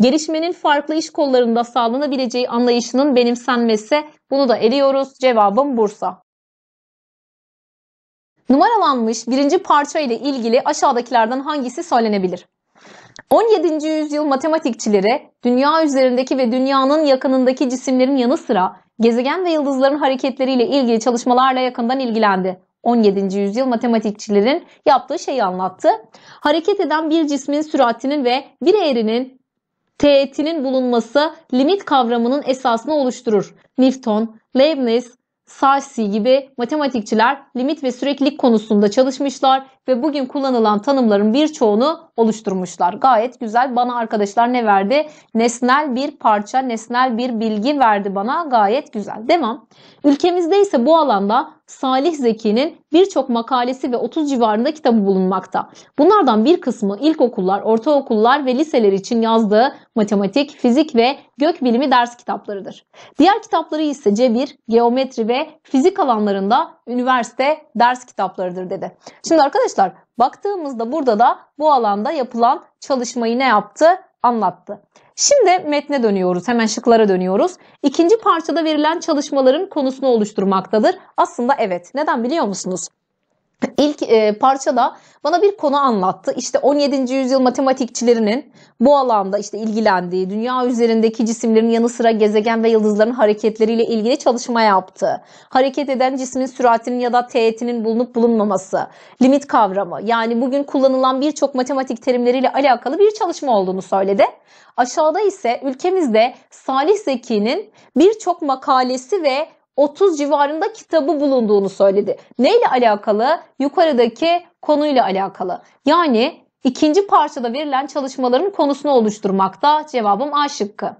Gelişmenin farklı iş kollarında sağlanabileceği anlayışının benimsenmesi bunu da eriyoruz. Cevabım Bursa. Numaralanmış birinci parça ile ilgili aşağıdakilerden hangisi söylenebilir? 17. yüzyıl matematikçileri dünya üzerindeki ve dünyanın yakınındaki cisimlerin yanı sıra gezegen ve yıldızların hareketleriyle ilgili çalışmalarla yakından ilgilendi. 17. yüzyıl matematikçilerin yaptığı şeyi anlattı. Hareket eden bir cismin süratinin ve bir eğrinin teğetinin bulunması limit kavramının esasını oluşturur. Newton, Leibniz, Sarsi gibi matematikçiler limit ve süreklilik konusunda çalışmışlar ve bugün kullanılan tanımların birçoğunu oluşturmuşlar. Gayet güzel. Bana arkadaşlar ne verdi? Nesnel bir parça, nesnel bir bilgi verdi bana. Gayet güzel. Devam. Ülkemizde ise bu alanda Salih Zeki'nin birçok makalesi ve 30 civarında kitabı bulunmakta. Bunlardan bir kısmı ilkokullar, ortaokullar ve liseler için yazdığı matematik, fizik ve gökbilimi ders kitaplarıdır. Diğer kitapları ise cebir, geometri ve fizik alanlarında üniversite ders kitaplarıdır dedi. Şimdi arkadaşlar arkadaşlar baktığımızda burada da bu alanda yapılan çalışmayı ne yaptı? Anlattı. Şimdi metne dönüyoruz. Hemen şıklara dönüyoruz. İkinci parçada verilen çalışmaların konusunu oluşturmaktadır. Aslında evet. Neden biliyor musunuz? İlk e, parçada bana bir konu anlattı. İşte 17. yüzyıl matematikçilerinin bu alanda işte ilgilendiği, dünya üzerindeki cisimlerin yanı sıra gezegen ve yıldızların hareketleriyle ilgili çalışma yaptı. Hareket eden cismin süratinin ya da teğetinin bulunup bulunmaması, limit kavramı yani bugün kullanılan birçok matematik terimleriyle alakalı bir çalışma olduğunu söyledi. Aşağıda ise ülkemizde Salih Zeki'nin birçok makalesi ve 30 civarında kitabı bulunduğunu söyledi. Neyle alakalı? Yukarıdaki konuyla alakalı. Yani ikinci parçada verilen çalışmaların konusunu oluşturmakta cevabım A şıkkı.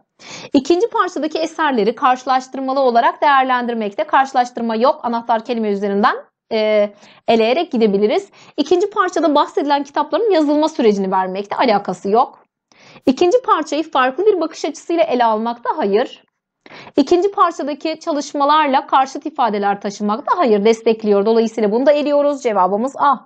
İkinci parçadaki eserleri karşılaştırmalı olarak değerlendirmekte karşılaştırma yok anahtar kelime üzerinden e, eleyerek gidebiliriz. İkinci parçada bahsedilen kitapların yazılma sürecini vermekte alakası yok. İkinci parçayı farklı bir bakış açısıyla ele almakta hayır. İkinci parçadaki çalışmalarla karşıt ifadeler taşımak da hayır destekliyor. Dolayısıyla bunu da eliyoruz. Cevabımız A.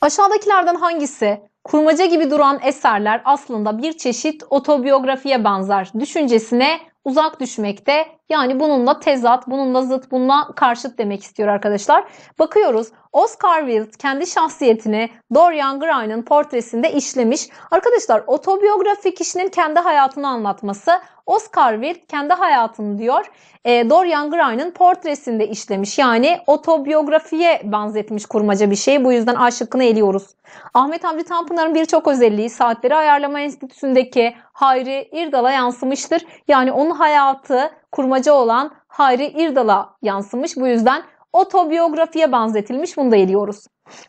Aşağıdakilerden hangisi kurmaca gibi duran eserler aslında bir çeşit otobiyografiye benzer düşüncesine uzak düşmekte yani bununla tezat, bununla zıt, bununla karşıt demek istiyor arkadaşlar. Bakıyoruz Oscar Wilde kendi şahsiyetini Dorian Gray'ın portresinde işlemiş. Arkadaşlar otobiyografi kişinin kendi hayatını anlatması. Oscar Wilde kendi hayatını diyor e, Dorian Gray'ın portresinde işlemiş. Yani otobiyografiye benzetmiş kurmaca bir şey. Bu yüzden A şıkkını eliyoruz. Ahmet Hamdi Tanpınar'ın birçok özelliği Saatleri Ayarlama Enstitüsü'ndeki Hayri İrdal'a yansımıştır. Yani onun hayatı kurmaca olan Hayri İrdal'a yansımış. Bu yüzden otobiyografiye benzetilmiş. Bunu da eliyoruz.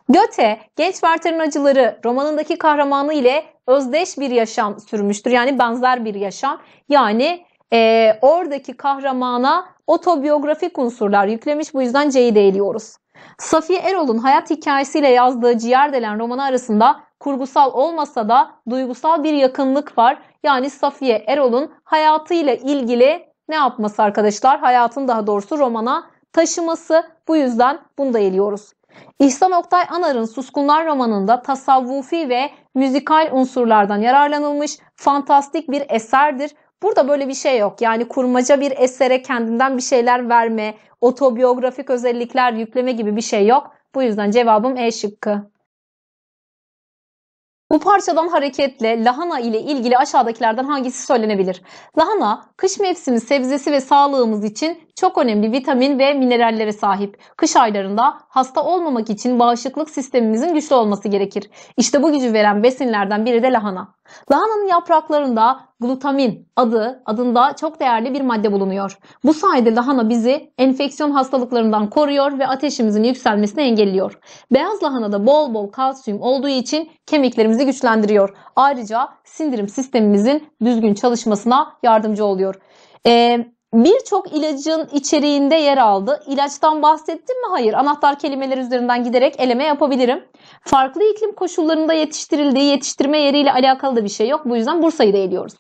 Göte, Genç Werther'in acıları romanındaki kahramanı ile özdeş bir yaşam sürmüştür. Yani benzer bir yaşam. Yani e, oradaki kahramana otobiyografik unsurlar yüklemiş. Bu yüzden C'yi de eliyoruz. Safiye Erol'un hayat hikayesiyle yazdığı Ciğer Delen romanı arasında kurgusal olmasa da duygusal bir yakınlık var. Yani Safiye Erol'un hayatıyla ilgili ne yapması arkadaşlar? Hayatın daha doğrusu romana taşıması. Bu yüzden bunu da eliyoruz. İhsan Oktay Anar'ın Suskunlar romanında tasavvufi ve müzikal unsurlardan yararlanılmış fantastik bir eserdir. Burada böyle bir şey yok. Yani kurmaca bir esere kendinden bir şeyler verme, otobiyografik özellikler yükleme gibi bir şey yok. Bu yüzden cevabım E şıkkı. Bu parçadan hareketle lahana ile ilgili aşağıdakilerden hangisi söylenebilir? Lahana kış mevsimi sebzesi ve sağlığımız için çok önemli vitamin ve minerallere sahip. Kış aylarında hasta olmamak için bağışıklık sistemimizin güçlü olması gerekir. İşte bu gücü veren besinlerden biri de lahana. Lahananın yapraklarında glutamin adı adında çok değerli bir madde bulunuyor. Bu sayede lahana bizi enfeksiyon hastalıklarından koruyor ve ateşimizin yükselmesini engelliyor. Beyaz lahanada bol bol kalsiyum olduğu için kemiklerimizi güçlendiriyor. Ayrıca sindirim sistemimizin düzgün çalışmasına yardımcı oluyor. Ee, birçok ilacın içeriğinde yer aldı. İlaçtan bahsettim mi? Hayır. Anahtar kelimeler üzerinden giderek eleme yapabilirim. Farklı iklim koşullarında yetiştirildiği yetiştirme yeriyle alakalı da bir şey yok. Bu yüzden Bursa'yı da eliyoruz.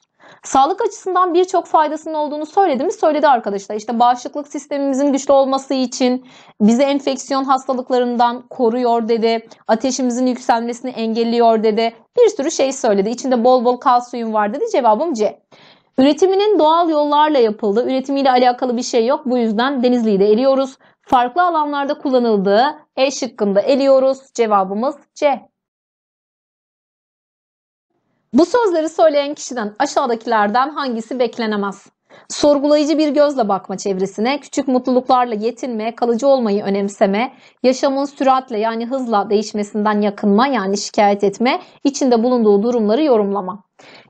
Sağlık açısından birçok faydasının olduğunu söyledi mi? Söyledi arkadaşlar. İşte bağışıklık sistemimizin güçlü olması için bizi enfeksiyon hastalıklarından koruyor dedi. Ateşimizin yükselmesini engelliyor dedi. Bir sürü şey söyledi. İçinde bol bol kalsiyum var dedi. Cevabım C. Üretiminin doğal yollarla yapıldığı, üretimiyle alakalı bir şey yok. Bu yüzden Denizli'yi de eliyoruz. Farklı alanlarda kullanıldığı E şıkkında eliyoruz. Cevabımız C. Bu sözleri söyleyen kişiden aşağıdakilerden hangisi beklenemez? Sorgulayıcı bir gözle bakma çevresine, küçük mutluluklarla yetinme, kalıcı olmayı önemseme, yaşamın süratle yani hızla değişmesinden yakınma yani şikayet etme, içinde bulunduğu durumları yorumlama.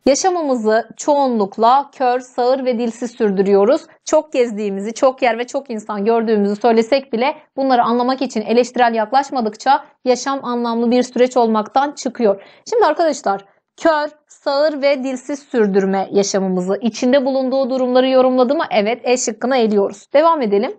Yaşamımızı çoğunlukla kör, sağır ve dilsiz sürdürüyoruz. Çok gezdiğimizi, çok yer ve çok insan gördüğümüzü söylesek bile bunları anlamak için eleştirel yaklaşmadıkça yaşam anlamlı bir süreç olmaktan çıkıyor. Şimdi arkadaşlar kör, sağır ve dilsiz sürdürme yaşamımızı. içinde bulunduğu durumları yorumladı mı? Evet E şıkkına eliyoruz. Devam edelim.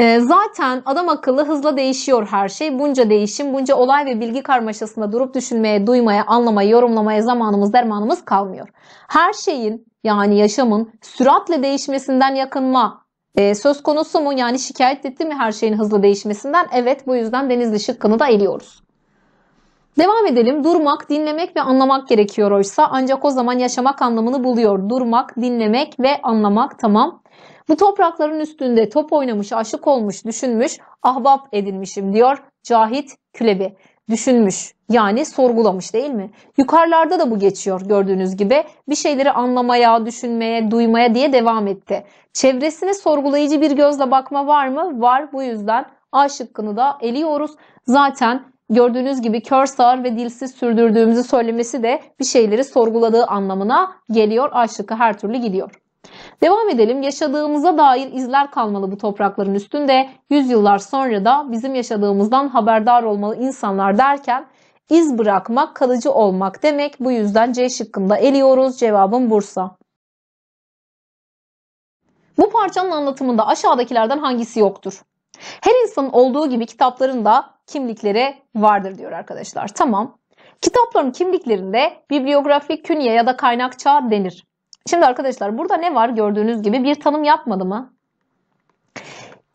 Ee, zaten adam akıllı hızla değişiyor her şey. Bunca değişim, bunca olay ve bilgi karmaşasında durup düşünmeye, duymaya, anlamaya, yorumlamaya zamanımız, dermanımız kalmıyor. Her şeyin yani yaşamın süratle değişmesinden yakınma ee, söz konusu mu? Yani şikayet etti mi her şeyin hızlı değişmesinden? Evet bu yüzden Denizli şıkkını da eliyoruz. Devam edelim. Durmak, dinlemek ve anlamak gerekiyor oysa ancak o zaman yaşamak anlamını buluyor. Durmak, dinlemek ve anlamak tamam. Bu toprakların üstünde top oynamış, aşık olmuş, düşünmüş, ahbap edinmişim diyor Cahit Külebi. Düşünmüş yani sorgulamış değil mi? Yukarılarda da bu geçiyor gördüğünüz gibi. Bir şeyleri anlamaya, düşünmeye, duymaya diye devam etti. Çevresine sorgulayıcı bir gözle bakma var mı? Var bu yüzden A şıkkını da eliyoruz. Zaten gördüğünüz gibi kör sağır ve dilsiz sürdürdüğümüzü söylemesi de bir şeyleri sorguladığı anlamına geliyor. A her türlü gidiyor. Devam edelim. Yaşadığımıza dair izler kalmalı bu toprakların üstünde. Yüzyıllar sonra da bizim yaşadığımızdan haberdar olmalı insanlar derken iz bırakmak, kalıcı olmak demek. Bu yüzden C şıkkında eliyoruz. Cevabım Bursa. Bu parçanın anlatımında aşağıdakilerden hangisi yoktur? Her insanın olduğu gibi kitapların da kimlikleri vardır diyor arkadaşlar. Tamam. Kitapların kimliklerinde bibliografik künye ya da kaynakça denir. Şimdi arkadaşlar burada ne var gördüğünüz gibi bir tanım yapmadı mı?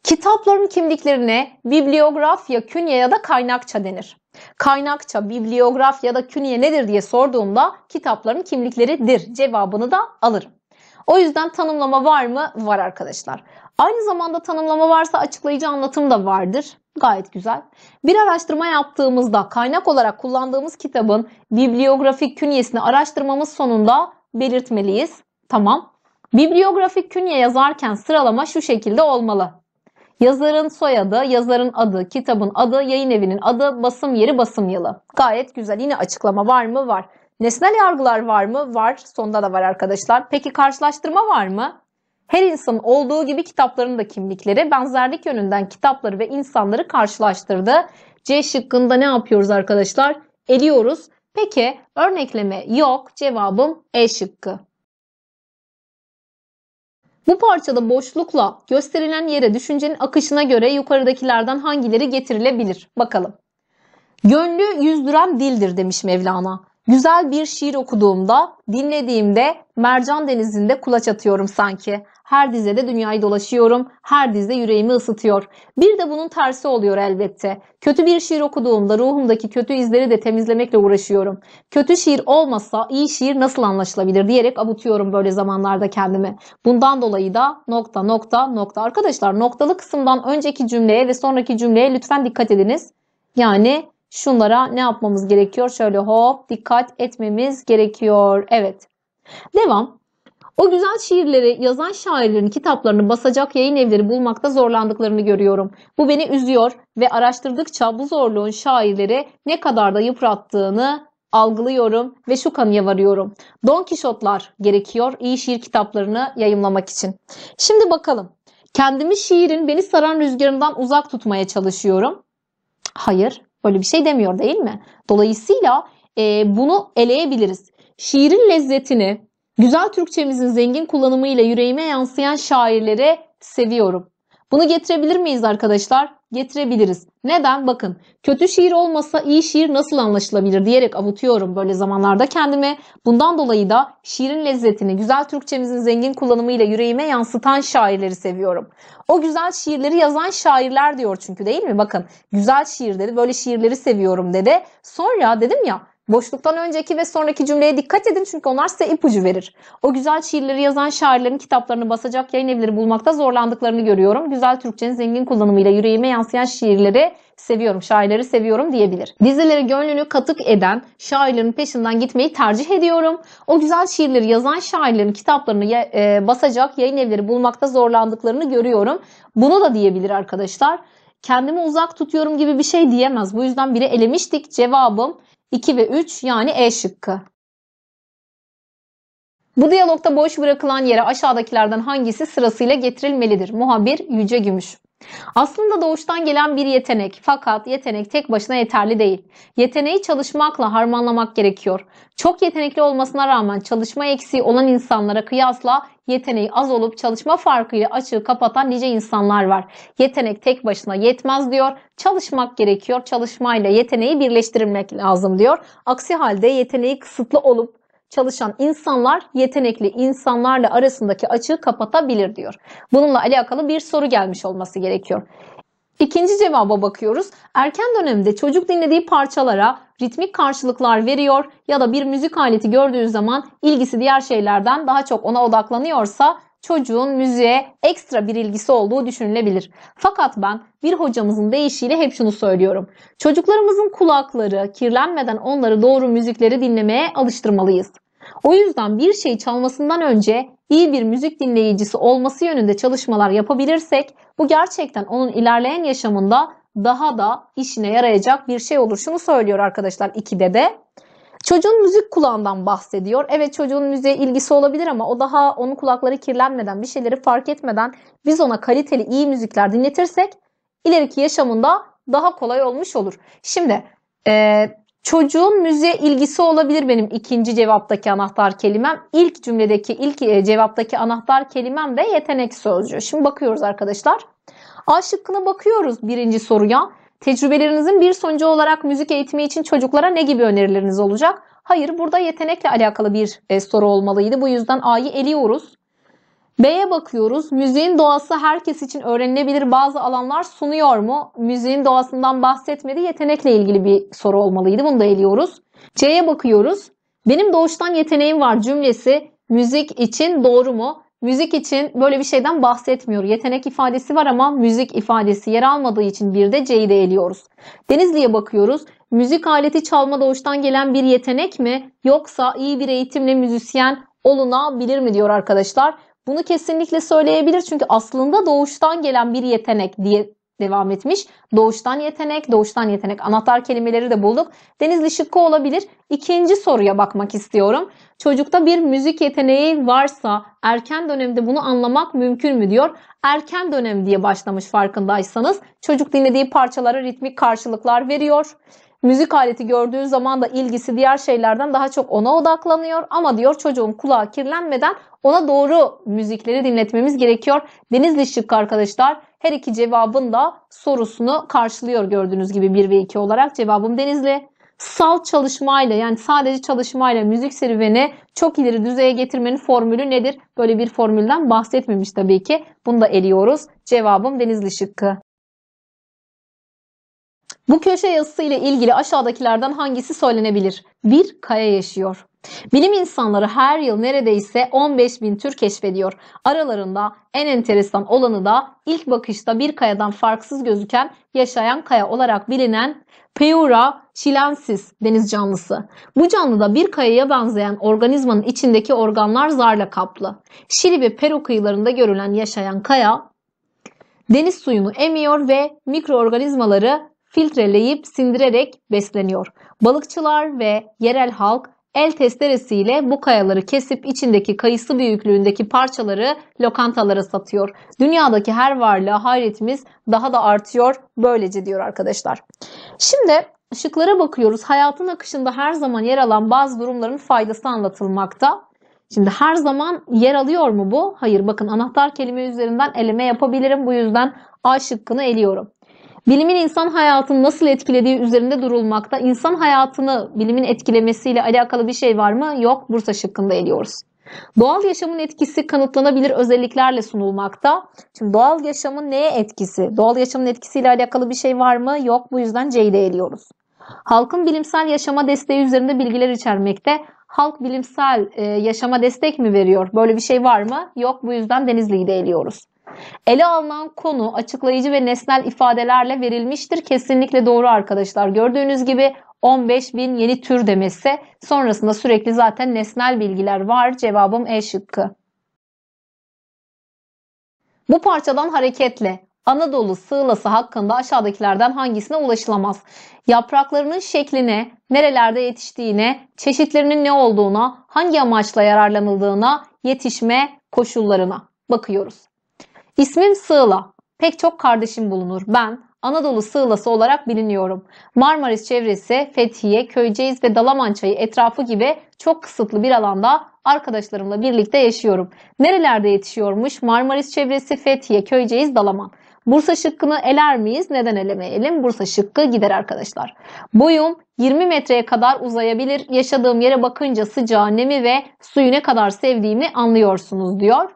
Kitapların kimliklerine bibliografya, künye ya da kaynakça denir. Kaynakça, bibliografya ya da künye nedir diye sorduğumda kitapların kimlikleridir cevabını da alırım. O yüzden tanımlama var mı? Var arkadaşlar. Aynı zamanda tanımlama varsa açıklayıcı anlatım da vardır. Gayet güzel. Bir araştırma yaptığımızda kaynak olarak kullandığımız kitabın bibliografik künyesini araştırmamız sonunda belirtmeliyiz. Tamam. Bibliografik künye yazarken sıralama şu şekilde olmalı. Yazarın soyadı, yazarın adı, kitabın adı, yayın evinin adı, basım yeri, basım yılı. Gayet güzel. Yine açıklama var mı? Var. Nesnel yargılar var mı? Var. Sonda da var arkadaşlar. Peki karşılaştırma var mı? Her insanın olduğu gibi kitapların da kimlikleri benzerlik yönünden kitapları ve insanları karşılaştırdı. C şıkkında ne yapıyoruz arkadaşlar? Eliyoruz. Peki örnekleme yok. Cevabım E şıkkı. Bu parçada boşlukla gösterilen yere düşüncenin akışına göre yukarıdakilerden hangileri getirilebilir? Bakalım. Gönlü yüzdüren dildir demiş Mevlana. Güzel bir şiir okuduğumda, dinlediğimde mercan denizinde kulaç atıyorum sanki. Her dizede dünyayı dolaşıyorum. Her dizde yüreğimi ısıtıyor. Bir de bunun tersi oluyor elbette. Kötü bir şiir okuduğumda ruhumdaki kötü izleri de temizlemekle uğraşıyorum. Kötü şiir olmasa iyi şiir nasıl anlaşılabilir diyerek abutuyorum böyle zamanlarda kendimi. Bundan dolayı da nokta nokta nokta. Arkadaşlar noktalı kısımdan önceki cümleye ve sonraki cümleye lütfen dikkat ediniz. Yani şunlara ne yapmamız gerekiyor? Şöyle hop dikkat etmemiz gerekiyor. Evet. Devam. O güzel şiirleri yazan şairlerin kitaplarını basacak yayın evleri bulmakta zorlandıklarını görüyorum. Bu beni üzüyor ve araştırdıkça bu zorluğun şairleri ne kadar da yıprattığını algılıyorum ve şu kanıya varıyorum. Don Kişotlar gerekiyor iyi şiir kitaplarını yayımlamak için. Şimdi bakalım. Kendimi şiirin beni saran rüzgarından uzak tutmaya çalışıyorum. Hayır, böyle bir şey demiyor değil mi? Dolayısıyla e, bunu eleyebiliriz. Şiirin lezzetini, Güzel Türkçemizin zengin kullanımıyla yüreğime yansıyan şairlere seviyorum. Bunu getirebilir miyiz arkadaşlar? Getirebiliriz. Neden? Bakın kötü şiir olmasa iyi şiir nasıl anlaşılabilir diyerek avutuyorum böyle zamanlarda kendime. Bundan dolayı da şiirin lezzetini güzel Türkçemizin zengin kullanımıyla yüreğime yansıtan şairleri seviyorum. O güzel şiirleri yazan şairler diyor çünkü değil mi? Bakın güzel şiir dedi böyle şiirleri seviyorum dedi. Sonra dedim ya Boşluktan önceki ve sonraki cümleye dikkat edin çünkü onlar size ipucu verir. O güzel şiirleri yazan şairlerin kitaplarını basacak yayın evleri bulmakta zorlandıklarını görüyorum. Güzel Türkçenin zengin kullanımıyla yüreğime yansıyan şiirleri seviyorum, şairleri seviyorum diyebilir. Dizeleri gönlünü katık eden şairlerin peşinden gitmeyi tercih ediyorum. O güzel şiirleri yazan şairlerin kitaplarını ya, e, basacak yayın evleri bulmakta zorlandıklarını görüyorum. Bunu da diyebilir arkadaşlar. Kendimi uzak tutuyorum gibi bir şey diyemez. Bu yüzden biri elemiştik. Cevabım 2 ve 3 yani E şıkkı. Bu diyalogda boş bırakılan yere aşağıdakilerden hangisi sırasıyla getirilmelidir? Muhabir Yüce Gümüş. Aslında doğuştan gelen bir yetenek fakat yetenek tek başına yeterli değil. Yeteneği çalışmakla harmanlamak gerekiyor. Çok yetenekli olmasına rağmen çalışma eksiği olan insanlara kıyasla yeteneği az olup çalışma farkıyla açığı kapatan nice insanlar var. Yetenek tek başına yetmez diyor. Çalışmak gerekiyor. Çalışmayla yeteneği birleştirmek lazım diyor. Aksi halde yeteneği kısıtlı olup çalışan insanlar yetenekli insanlarla arasındaki açığı kapatabilir diyor. Bununla alakalı bir soru gelmiş olması gerekiyor. İkinci cevaba bakıyoruz. Erken dönemde çocuk dinlediği parçalara ritmik karşılıklar veriyor ya da bir müzik aleti gördüğü zaman ilgisi diğer şeylerden daha çok ona odaklanıyorsa çocuğun müziğe ekstra bir ilgisi olduğu düşünülebilir. Fakat ben bir hocamızın deyişiyle hep şunu söylüyorum. Çocuklarımızın kulakları kirlenmeden onları doğru müzikleri dinlemeye alıştırmalıyız. O yüzden bir şey çalmasından önce iyi bir müzik dinleyicisi olması yönünde çalışmalar yapabilirsek bu gerçekten onun ilerleyen yaşamında daha da işine yarayacak bir şey olur. Şunu söylüyor arkadaşlar iki dede. Çocuğun müzik kulağından bahsediyor. Evet çocuğun müziğe ilgisi olabilir ama o daha onun kulakları kirlenmeden, bir şeyleri fark etmeden biz ona kaliteli iyi müzikler dinletirsek ileriki yaşamında daha kolay olmuş olur. Şimdi e, çocuğun müziğe ilgisi olabilir benim ikinci cevaptaki anahtar kelimem. İlk cümledeki ilk e, cevaptaki anahtar kelimem de yetenek sözcüğü. Şimdi bakıyoruz arkadaşlar. A şıkkına bakıyoruz birinci soruya. Tecrübelerinizin bir sonucu olarak müzik eğitimi için çocuklara ne gibi önerileriniz olacak? Hayır burada yetenekle alakalı bir e, soru olmalıydı. Bu yüzden A'yı eliyoruz. B'ye bakıyoruz. Müziğin doğası herkes için öğrenilebilir bazı alanlar sunuyor mu? Müziğin doğasından bahsetmedi. Yetenekle ilgili bir soru olmalıydı. Bunu da eliyoruz. C'ye bakıyoruz. Benim doğuştan yeteneğim var cümlesi müzik için doğru mu? müzik için böyle bir şeyden bahsetmiyor. Yetenek ifadesi var ama müzik ifadesi yer almadığı için bir de C'yi de eliyoruz. Denizli'ye bakıyoruz. Müzik aleti çalma doğuştan gelen bir yetenek mi yoksa iyi bir eğitimle müzisyen olunabilir mi diyor arkadaşlar. Bunu kesinlikle söyleyebilir çünkü aslında doğuştan gelen bir yetenek diye devam etmiş. Doğuştan yetenek, doğuştan yetenek anahtar kelimeleri de bulduk. Denizli şıkkı olabilir. İkinci soruya bakmak istiyorum. Çocukta bir müzik yeteneği varsa erken dönemde bunu anlamak mümkün mü diyor. Erken dönem diye başlamış farkındaysanız. Çocuk dinlediği parçalara ritmik karşılıklar veriyor. Müzik aleti gördüğü zaman da ilgisi diğer şeylerden daha çok ona odaklanıyor. Ama diyor çocuğun kulağı kirlenmeden ona doğru müzikleri dinletmemiz gerekiyor. Denizli şık arkadaşlar her iki cevabın da sorusunu karşılıyor gördüğünüz gibi 1 ve 2 olarak. Cevabım Denizli sal çalışmayla yani sadece çalışmayla müzik serüveni çok ileri düzeye getirmenin formülü nedir? Böyle bir formülden bahsetmemiş tabii ki. Bunu da eliyoruz. Cevabım Denizli şıkkı. Bu köşe yazısı ile ilgili aşağıdakilerden hangisi söylenebilir? Bir kaya yaşıyor. Bilim insanları her yıl neredeyse 15 bin tür keşfediyor. Aralarında en enteresan olanı da ilk bakışta bir kayadan farksız gözüken yaşayan kaya olarak bilinen Peura chilensis deniz canlısı. Bu canlıda bir kayaya benzeyen organizmanın içindeki organlar zarla kaplı. Şili ve Peru kıyılarında görülen yaşayan kaya deniz suyunu emiyor ve mikroorganizmaları filtreleyip sindirerek besleniyor. Balıkçılar ve yerel halk El testeresiyle bu kayaları kesip içindeki kayısı büyüklüğündeki parçaları lokantalara satıyor. Dünyadaki her varlığa hayretimiz daha da artıyor böylece diyor arkadaşlar. Şimdi şıklara bakıyoruz. Hayatın akışında her zaman yer alan bazı durumların faydası anlatılmakta. Şimdi her zaman yer alıyor mu bu? Hayır bakın anahtar kelime üzerinden eleme yapabilirim. Bu yüzden A şıkkını eliyorum. Bilimin insan hayatını nasıl etkilediği üzerinde durulmakta. İnsan hayatını bilimin etkilemesiyle alakalı bir şey var mı? Yok. Bursa şıkkında eliyoruz. Doğal yaşamın etkisi kanıtlanabilir özelliklerle sunulmakta. Şimdi doğal yaşamın neye etkisi? Doğal yaşamın etkisiyle alakalı bir şey var mı? Yok. Bu yüzden C'de eliyoruz. Halkın bilimsel yaşama desteği üzerinde bilgiler içermekte. Halk bilimsel e, yaşama destek mi veriyor? Böyle bir şey var mı? Yok. Bu yüzden Denizli'yi de eliyoruz. Ele alınan konu açıklayıcı ve nesnel ifadelerle verilmiştir. Kesinlikle doğru arkadaşlar. Gördüğünüz gibi 15 bin yeni tür demesi sonrasında sürekli zaten nesnel bilgiler var. Cevabım E şıkkı. Bu parçadan hareketle Anadolu sığlası hakkında aşağıdakilerden hangisine ulaşılamaz? Yapraklarının şekline, nerelerde yetiştiğine, çeşitlerinin ne olduğuna, hangi amaçla yararlanıldığına, yetişme koşullarına bakıyoruz. İsmim Sığla. Pek çok kardeşim bulunur. Ben Anadolu Sığlası olarak biliniyorum. Marmaris çevresi, Fethiye, Köyceğiz ve Dalaman çayı etrafı gibi çok kısıtlı bir alanda arkadaşlarımla birlikte yaşıyorum. Nerelerde yetişiyormuş? Marmaris çevresi, Fethiye, Köyceğiz, Dalaman. Bursa şıkkını eler miyiz? Neden elemeyelim? Bursa şıkkı gider arkadaşlar. Boyum 20 metreye kadar uzayabilir. Yaşadığım yere bakınca sıcağı, nemi ve suyu ne kadar sevdiğimi anlıyorsunuz diyor.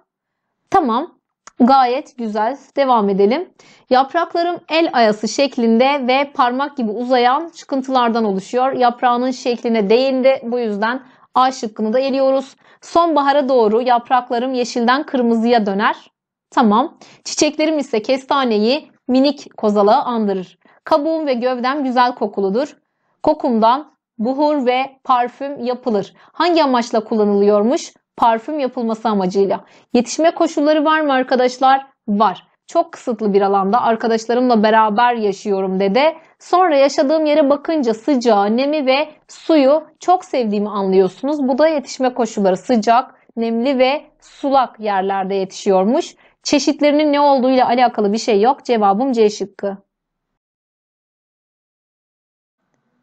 Tamam. Gayet güzel. Devam edelim. Yapraklarım el ayası şeklinde ve parmak gibi uzayan çıkıntılardan oluşuyor. Yaprağının şekline değindi. Bu yüzden A şıkkını da eliyoruz. Sonbahara doğru yapraklarım yeşilden kırmızıya döner. Tamam. Çiçeklerim ise kestaneyi minik kozalağı andırır. Kabuğum ve gövdem güzel kokuludur. Kokumdan buhur ve parfüm yapılır. Hangi amaçla kullanılıyormuş? parfüm yapılması amacıyla. Yetişme koşulları var mı arkadaşlar? Var. Çok kısıtlı bir alanda arkadaşlarımla beraber yaşıyorum dede. Sonra yaşadığım yere bakınca sıcağı, nemi ve suyu çok sevdiğimi anlıyorsunuz. Bu da yetişme koşulları sıcak, nemli ve sulak yerlerde yetişiyormuş. Çeşitlerinin ne olduğuyla alakalı bir şey yok. Cevabım C şıkkı.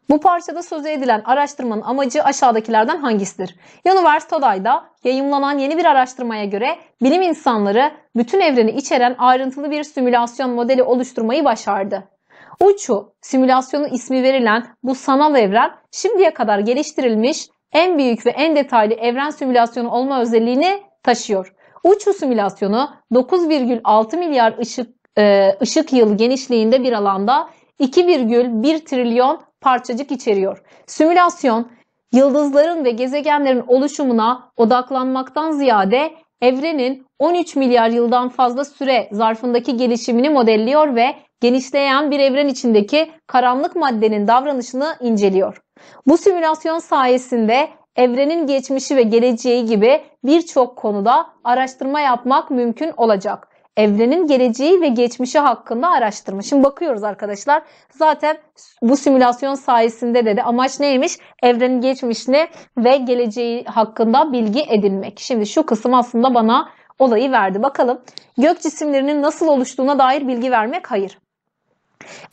Bu parçada sözü edilen araştırmanın amacı aşağıdakilerden hangisidir? Universe Today'da yayımlanan yeni bir araştırmaya göre bilim insanları bütün evreni içeren ayrıntılı bir simülasyon modeli oluşturmayı başardı. Uçu, simülasyonu ismi verilen bu sanal evren şimdiye kadar geliştirilmiş en büyük ve en detaylı evren simülasyonu olma özelliğini taşıyor. Uçu simülasyonu 9,6 milyar ışık, e, ışık yılı genişliğinde bir alanda 2,1 trilyon parçacık içeriyor. Simülasyon yıldızların ve gezegenlerin oluşumuna odaklanmaktan ziyade evrenin 13 milyar yıldan fazla süre zarfındaki gelişimini modelliyor ve genişleyen bir evren içindeki karanlık maddenin davranışını inceliyor. Bu simülasyon sayesinde evrenin geçmişi ve geleceği gibi birçok konuda araştırma yapmak mümkün olacak evrenin geleceği ve geçmişi hakkında araştırma. Şimdi bakıyoruz arkadaşlar. Zaten bu simülasyon sayesinde dedi. de amaç neymiş? Evrenin geçmişini ve geleceği hakkında bilgi edinmek. Şimdi şu kısım aslında bana olayı verdi. Bakalım gök cisimlerinin nasıl oluştuğuna dair bilgi vermek hayır.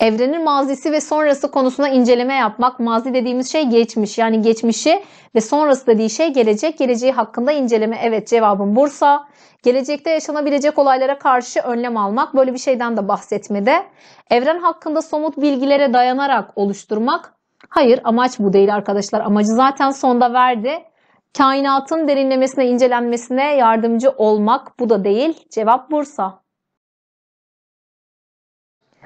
Evrenin mazisi ve sonrası konusuna inceleme yapmak. Mazi dediğimiz şey geçmiş. Yani geçmişi ve sonrası dediği şey gelecek. Geleceği hakkında inceleme. Evet cevabım Bursa gelecekte yaşanabilecek olaylara karşı önlem almak, böyle bir şeyden de bahsetmedi. evren hakkında somut bilgilere dayanarak oluşturmak. Hayır amaç bu değil arkadaşlar. Amacı zaten sonda verdi. Kainatın derinlemesine, incelenmesine yardımcı olmak bu da değil. Cevap Bursa.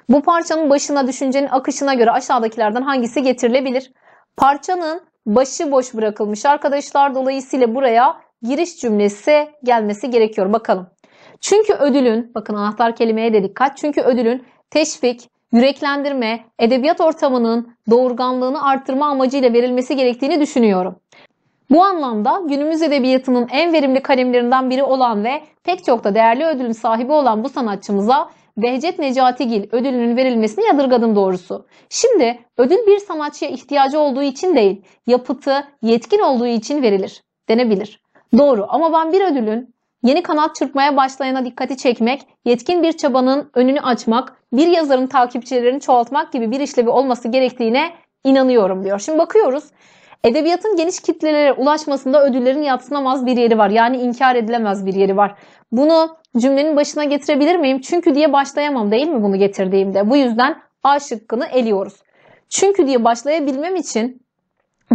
Bu parçanın başına düşüncenin akışına göre aşağıdakilerden hangisi getirilebilir? Parçanın başı boş bırakılmış arkadaşlar. Dolayısıyla buraya giriş cümlesi gelmesi gerekiyor. Bakalım. Çünkü ödülün, bakın anahtar kelimeye de dikkat. Çünkü ödülün teşvik, yüreklendirme, edebiyat ortamının doğurganlığını artırma amacıyla verilmesi gerektiğini düşünüyorum. Bu anlamda günümüz edebiyatının en verimli kalemlerinden biri olan ve pek çok da değerli ödülün sahibi olan bu sanatçımıza Behçet Necatigil ödülünün verilmesini yadırgadım doğrusu. Şimdi ödül bir sanatçıya ihtiyacı olduğu için değil, yapıtı yetkin olduğu için verilir, denebilir. Doğru ama ben bir ödülün yeni kanat çırpmaya başlayana dikkati çekmek, yetkin bir çabanın önünü açmak, bir yazarın takipçilerini çoğaltmak gibi bir işlevi olması gerektiğine inanıyorum diyor. Şimdi bakıyoruz. Edebiyatın geniş kitlelere ulaşmasında ödüllerin yatsınamaz bir yeri var. Yani inkar edilemez bir yeri var. Bunu cümlenin başına getirebilir miyim? Çünkü diye başlayamam değil mi bunu getirdiğimde? Bu yüzden A şıkkını eliyoruz. Çünkü diye başlayabilmem için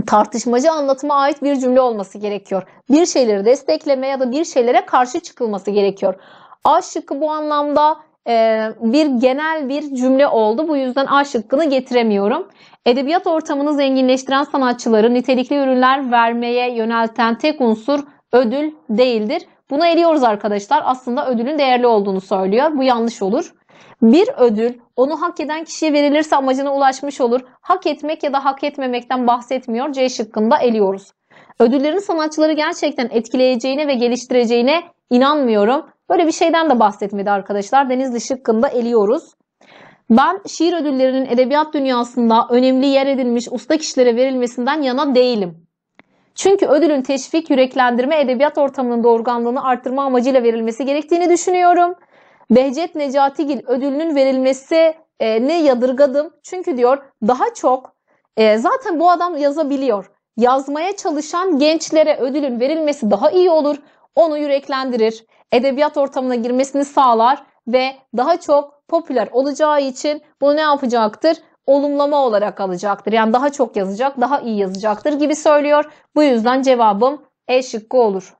tartışmacı anlatıma ait bir cümle olması gerekiyor. Bir şeyleri destekleme ya da bir şeylere karşı çıkılması gerekiyor. A şıkkı bu anlamda e, bir genel bir cümle oldu. Bu yüzden A şıkkını getiremiyorum. Edebiyat ortamını zenginleştiren sanatçıları nitelikli ürünler vermeye yönelten tek unsur ödül değildir. Buna eriyoruz arkadaşlar. Aslında ödülün değerli olduğunu söylüyor. Bu yanlış olur. Bir ödül onu hak eden kişiye verilirse amacına ulaşmış olur. Hak etmek ya da hak etmemekten bahsetmiyor. C şıkkında eliyoruz. Ödüllerin sanatçıları gerçekten etkileyeceğine ve geliştireceğine inanmıyorum. Böyle bir şeyden de bahsetmedi arkadaşlar. Denizli şıkkında eliyoruz. Ben şiir ödüllerinin edebiyat dünyasında önemli yer edinmiş usta kişilere verilmesinden yana değilim. Çünkü ödülün teşvik, yüreklendirme, edebiyat ortamının doğurganlığını artırma amacıyla verilmesi gerektiğini düşünüyorum. Behçet Necatigil ödülünün verilmesi e, ne yadırgadım. Çünkü diyor daha çok e, zaten bu adam yazabiliyor. Yazmaya çalışan gençlere ödülün verilmesi daha iyi olur. Onu yüreklendirir, edebiyat ortamına girmesini sağlar ve daha çok popüler olacağı için bunu ne yapacaktır? Olumlama olarak alacaktır. Yani daha çok yazacak, daha iyi yazacaktır gibi söylüyor. Bu yüzden cevabım E şıkkı olur.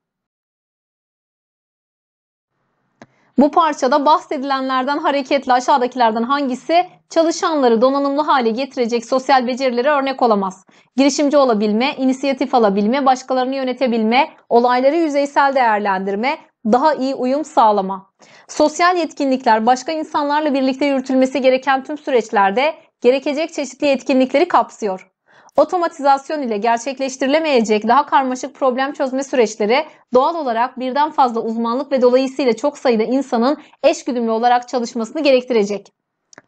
Bu parçada bahsedilenlerden hareketle aşağıdakilerden hangisi çalışanları donanımlı hale getirecek sosyal becerilere örnek olamaz? Girişimci olabilme, inisiyatif alabilme, başkalarını yönetebilme, olayları yüzeysel değerlendirme, daha iyi uyum sağlama. Sosyal yetkinlikler başka insanlarla birlikte yürütülmesi gereken tüm süreçlerde gerekecek çeşitli yetkinlikleri kapsıyor. Otomatizasyon ile gerçekleştirilemeyecek daha karmaşık problem çözme süreçleri doğal olarak birden fazla uzmanlık ve dolayısıyla çok sayıda insanın eş güdümlü olarak çalışmasını gerektirecek.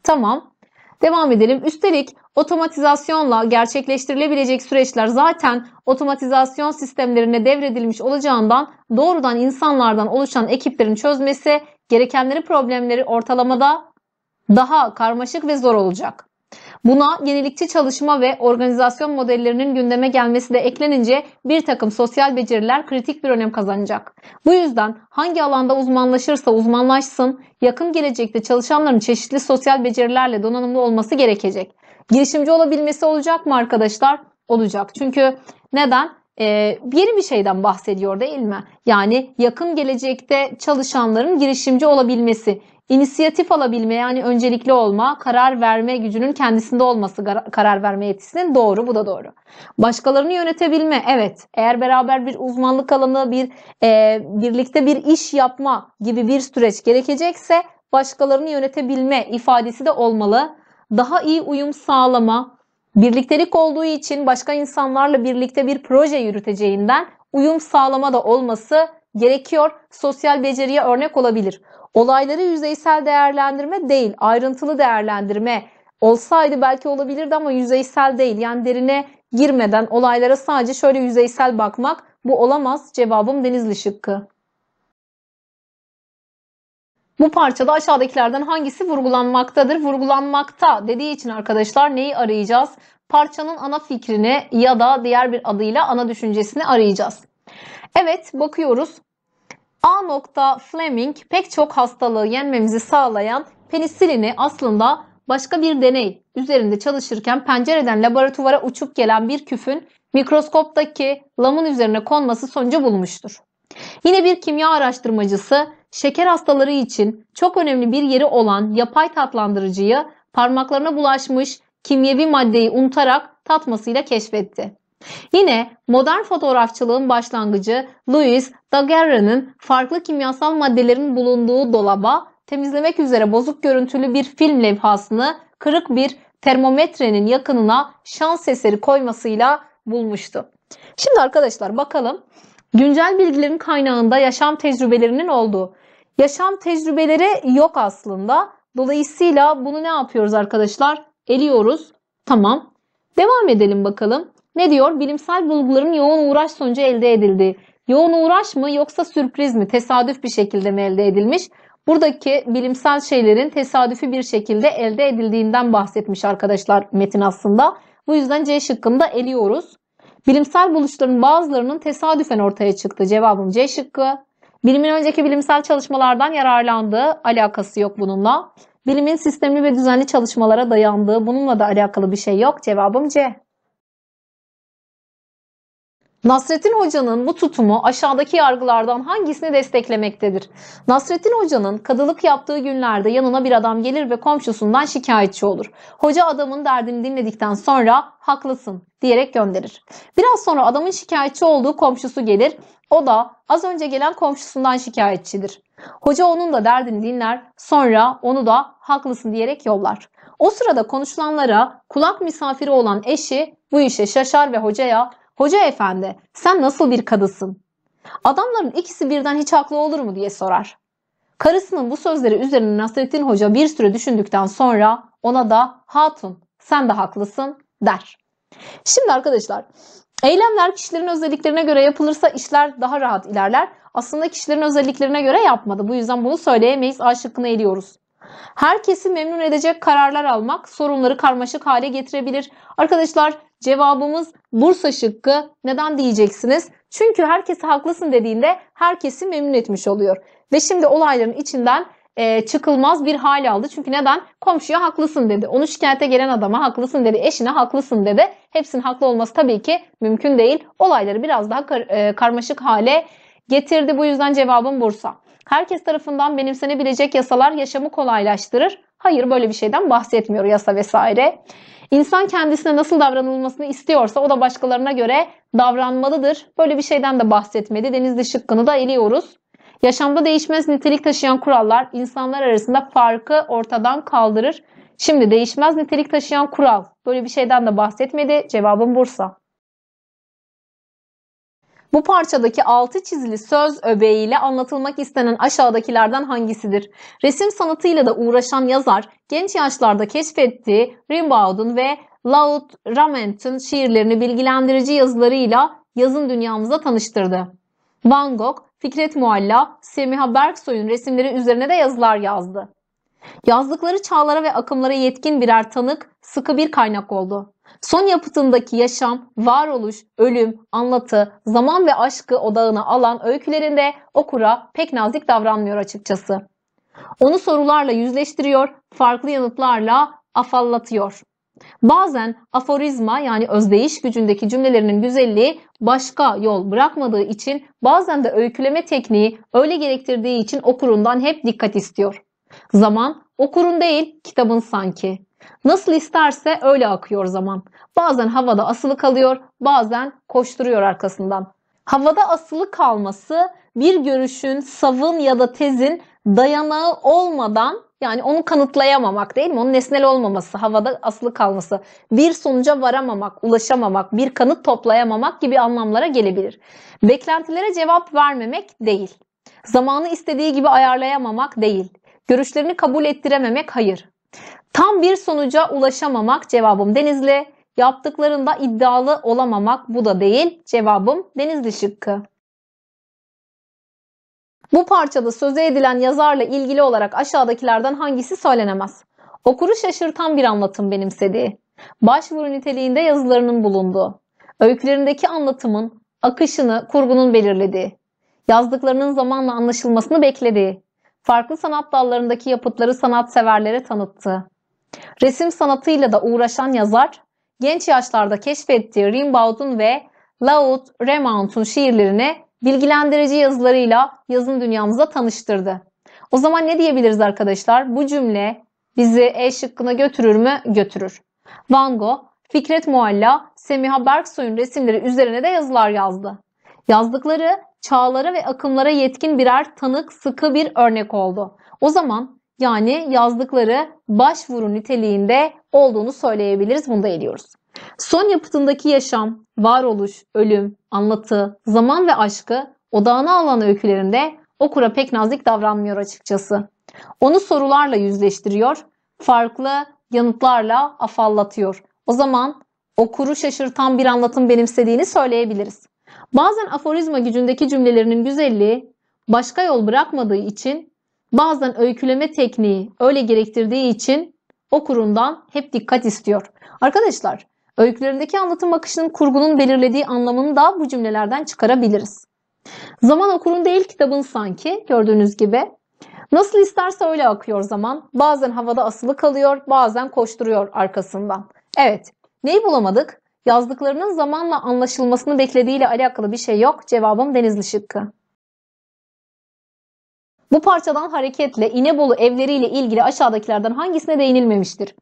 Tamam. Devam edelim. Üstelik otomatizasyonla gerçekleştirilebilecek süreçler zaten otomatizasyon sistemlerine devredilmiş olacağından doğrudan insanlardan oluşan ekiplerin çözmesi gerekenleri problemleri ortalamada daha karmaşık ve zor olacak. Buna yenilikçi çalışma ve organizasyon modellerinin gündeme gelmesi de eklenince bir takım sosyal beceriler kritik bir önem kazanacak. Bu yüzden hangi alanda uzmanlaşırsa uzmanlaşsın, yakın gelecekte çalışanların çeşitli sosyal becerilerle donanımlı olması gerekecek. Girişimci olabilmesi olacak mı arkadaşlar? Olacak. Çünkü neden? e, ee, yeni bir şeyden bahsediyor değil mi? Yani yakın gelecekte çalışanların girişimci olabilmesi inisiyatif alabilme yani öncelikli olma, karar verme gücünün kendisinde olması karar verme yetisinin doğru. Bu da doğru. Başkalarını yönetebilme evet. Eğer beraber bir uzmanlık alanı bir e, birlikte bir iş yapma gibi bir süreç gerekecekse başkalarını yönetebilme ifadesi de olmalı. Daha iyi uyum sağlama, birliktelik olduğu için başka insanlarla birlikte bir proje yürüteceğinden uyum sağlama da olması gerekiyor. Sosyal beceriye örnek olabilir. Olayları yüzeysel değerlendirme değil, ayrıntılı değerlendirme olsaydı belki olabilirdi ama yüzeysel değil. Yani derine girmeden olaylara sadece şöyle yüzeysel bakmak bu olamaz. Cevabım Denizli şıkkı. Bu parçada aşağıdakilerden hangisi vurgulanmaktadır? Vurgulanmakta dediği için arkadaşlar neyi arayacağız? Parçanın ana fikrini ya da diğer bir adıyla ana düşüncesini arayacağız. Evet bakıyoruz. A. Fleming pek çok hastalığı yenmemizi sağlayan penisilini aslında başka bir deney üzerinde çalışırken pencereden laboratuvara uçup gelen bir küfün mikroskoptaki lamın üzerine konması sonucu bulmuştur. Yine bir kimya araştırmacısı şeker hastaları için çok önemli bir yeri olan yapay tatlandırıcıyı parmaklarına bulaşmış kimyevi maddeyi unutarak tatmasıyla keşfetti. Yine modern fotoğrafçılığın başlangıcı Louis Daguerre'nin farklı kimyasal maddelerin bulunduğu dolaba temizlemek üzere bozuk görüntülü bir film levhasını kırık bir termometrenin yakınına şans eseri koymasıyla bulmuştu. Şimdi arkadaşlar bakalım güncel bilgilerin kaynağında yaşam tecrübelerinin olduğu. Yaşam tecrübeleri yok aslında. Dolayısıyla bunu ne yapıyoruz arkadaşlar? Eliyoruz. Tamam. Devam edelim bakalım. Ne diyor? Bilimsel bulguların yoğun uğraş sonucu elde edildi. Yoğun uğraş mı yoksa sürpriz mi? Tesadüf bir şekilde mi elde edilmiş? Buradaki bilimsel şeylerin tesadüfi bir şekilde elde edildiğinden bahsetmiş arkadaşlar metin aslında. Bu yüzden C şıkkını da eliyoruz. Bilimsel buluşların bazılarının tesadüfen ortaya çıktı. Cevabım C şıkkı. Bilimin önceki bilimsel çalışmalardan yararlandığı alakası yok bununla. Bilimin sistemli ve düzenli çalışmalara dayandığı bununla da alakalı bir şey yok. Cevabım C. Nasrettin Hoca'nın bu tutumu aşağıdaki yargılardan hangisini desteklemektedir? Nasrettin Hoca'nın kadılık yaptığı günlerde yanına bir adam gelir ve komşusundan şikayetçi olur. Hoca adamın derdini dinledikten sonra haklısın diyerek gönderir. Biraz sonra adamın şikayetçi olduğu komşusu gelir. O da az önce gelen komşusundan şikayetçidir. Hoca onun da derdini dinler. Sonra onu da haklısın diyerek yollar. O sırada konuşulanlara kulak misafiri olan eşi bu işe şaşar ve hocaya Hoca efendi sen nasıl bir kadısın? Adamların ikisi birden hiç haklı olur mu diye sorar. Karısının bu sözleri üzerine Nasrettin Hoca bir süre düşündükten sonra ona da hatun sen de haklısın der. Şimdi arkadaşlar eylemler kişilerin özelliklerine göre yapılırsa işler daha rahat ilerler. Aslında kişilerin özelliklerine göre yapmadı. Bu yüzden bunu söyleyemeyiz. A şıkkını eliyoruz. Herkesi memnun edecek kararlar almak sorunları karmaşık hale getirebilir. Arkadaşlar Cevabımız Bursa şıkkı. Neden diyeceksiniz? Çünkü herkes haklısın dediğinde herkesi memnun etmiş oluyor. Ve şimdi olayların içinden e, çıkılmaz bir hal aldı. Çünkü neden? Komşuya haklısın dedi. Onu şikayete gelen adama haklısın dedi. Eşine haklısın dedi. Hepsinin haklı olması tabii ki mümkün değil. Olayları biraz daha kar, e, karmaşık hale getirdi. Bu yüzden cevabım Bursa. Herkes tarafından benimsenebilecek yasalar yaşamı kolaylaştırır. Hayır böyle bir şeyden bahsetmiyor yasa vesaire. İnsan kendisine nasıl davranılmasını istiyorsa o da başkalarına göre davranmalıdır. Böyle bir şeyden de bahsetmedi. Denizli şıkkını da eliyoruz. Yaşamda değişmez nitelik taşıyan kurallar insanlar arasında farkı ortadan kaldırır. Şimdi değişmez nitelik taşıyan kural. Böyle bir şeyden de bahsetmedi. Cevabım Bursa. Bu parçadaki altı çizili söz öbeğiyle anlatılmak istenen aşağıdakilerden hangisidir? Resim sanatıyla da uğraşan yazar genç yaşlarda keşfettiği Rimbaud'un ve Laud Rament'in şiirlerini bilgilendirici yazılarıyla yazın dünyamıza tanıştırdı. Van Gogh, Fikret Mualla, Semiha Berksoy'un resimleri üzerine de yazılar yazdı. Yazdıkları çağlara ve akımlara yetkin birer tanık, sıkı bir kaynak oldu. Son yapıtındaki yaşam, varoluş, ölüm, anlatı, zaman ve aşkı odağına alan öykülerinde okura pek nazik davranmıyor açıkçası. Onu sorularla yüzleştiriyor, farklı yanıtlarla afallatıyor. Bazen aforizma yani özdeyiş gücündeki cümlelerinin güzelliği başka yol bırakmadığı için bazen de öyküleme tekniği öyle gerektirdiği için okurundan hep dikkat istiyor. Zaman okurun değil kitabın sanki. Nasıl isterse öyle akıyor zaman. Bazen havada asılı kalıyor, bazen koşturuyor arkasından. Havada asılı kalması bir görüşün, savın ya da tezin dayanağı olmadan yani onu kanıtlayamamak değil mi? Onun nesnel olmaması, havada asılı kalması, bir sonuca varamamak, ulaşamamak, bir kanıt toplayamamak gibi anlamlara gelebilir. Beklentilere cevap vermemek değil. Zamanı istediği gibi ayarlayamamak değil. Görüşlerini kabul ettirememek hayır. Tam bir sonuca ulaşamamak cevabım Denizli. Yaptıklarında iddialı olamamak bu da değil. Cevabım Denizli şıkkı. Bu parçada söze edilen yazarla ilgili olarak aşağıdakilerden hangisi söylenemez? Okuru şaşırtan bir anlatım benimsediği, başvuru niteliğinde yazılarının bulunduğu, öykülerindeki anlatımın akışını kurgunun belirlediği, yazdıklarının zamanla anlaşılmasını beklediği, farklı sanat dallarındaki yapıtları sanatseverlere tanıttı. Resim sanatıyla da uğraşan yazar, genç yaşlarda keşfettiği Rimbaud'un ve Laud Remant'un şiirlerine bilgilendirici yazılarıyla yazın dünyamıza tanıştırdı. O zaman ne diyebiliriz arkadaşlar? Bu cümle bizi E şıkkına götürür mü? Götürür. Van Gogh, Fikret Mualla, Semiha Berksoy'un resimleri üzerine de yazılar yazdı. Yazdıkları çağlara ve akımlara yetkin birer tanık sıkı bir örnek oldu. O zaman yani yazdıkları başvuru niteliğinde olduğunu söyleyebiliriz. Bunu da ediyoruz. Son yapıtındaki yaşam, varoluş, ölüm, anlatı, zaman ve aşkı odağına alan öykülerinde okura pek nazik davranmıyor açıkçası. Onu sorularla yüzleştiriyor, farklı yanıtlarla afallatıyor. O zaman okuru şaşırtan bir anlatım benimsediğini söyleyebiliriz. Bazen aforizma gücündeki cümlelerinin güzelliği başka yol bırakmadığı için, bazen öyküleme tekniği öyle gerektirdiği için okurundan hep dikkat istiyor. Arkadaşlar, öykülerindeki anlatım akışının kurgunun belirlediği anlamını da bu cümlelerden çıkarabiliriz. Zaman okurun değil kitabın sanki gördüğünüz gibi. Nasıl isterse öyle akıyor zaman. Bazen havada asılı kalıyor, bazen koşturuyor arkasından. Evet, neyi bulamadık? Yazdıklarının zamanla anlaşılmasını beklediğiyle alakalı bir şey yok. Cevabım Denizli şıkkı. Bu parçadan hareketle İnebolu evleriyle ilgili aşağıdakilerden hangisine değinilmemiştir?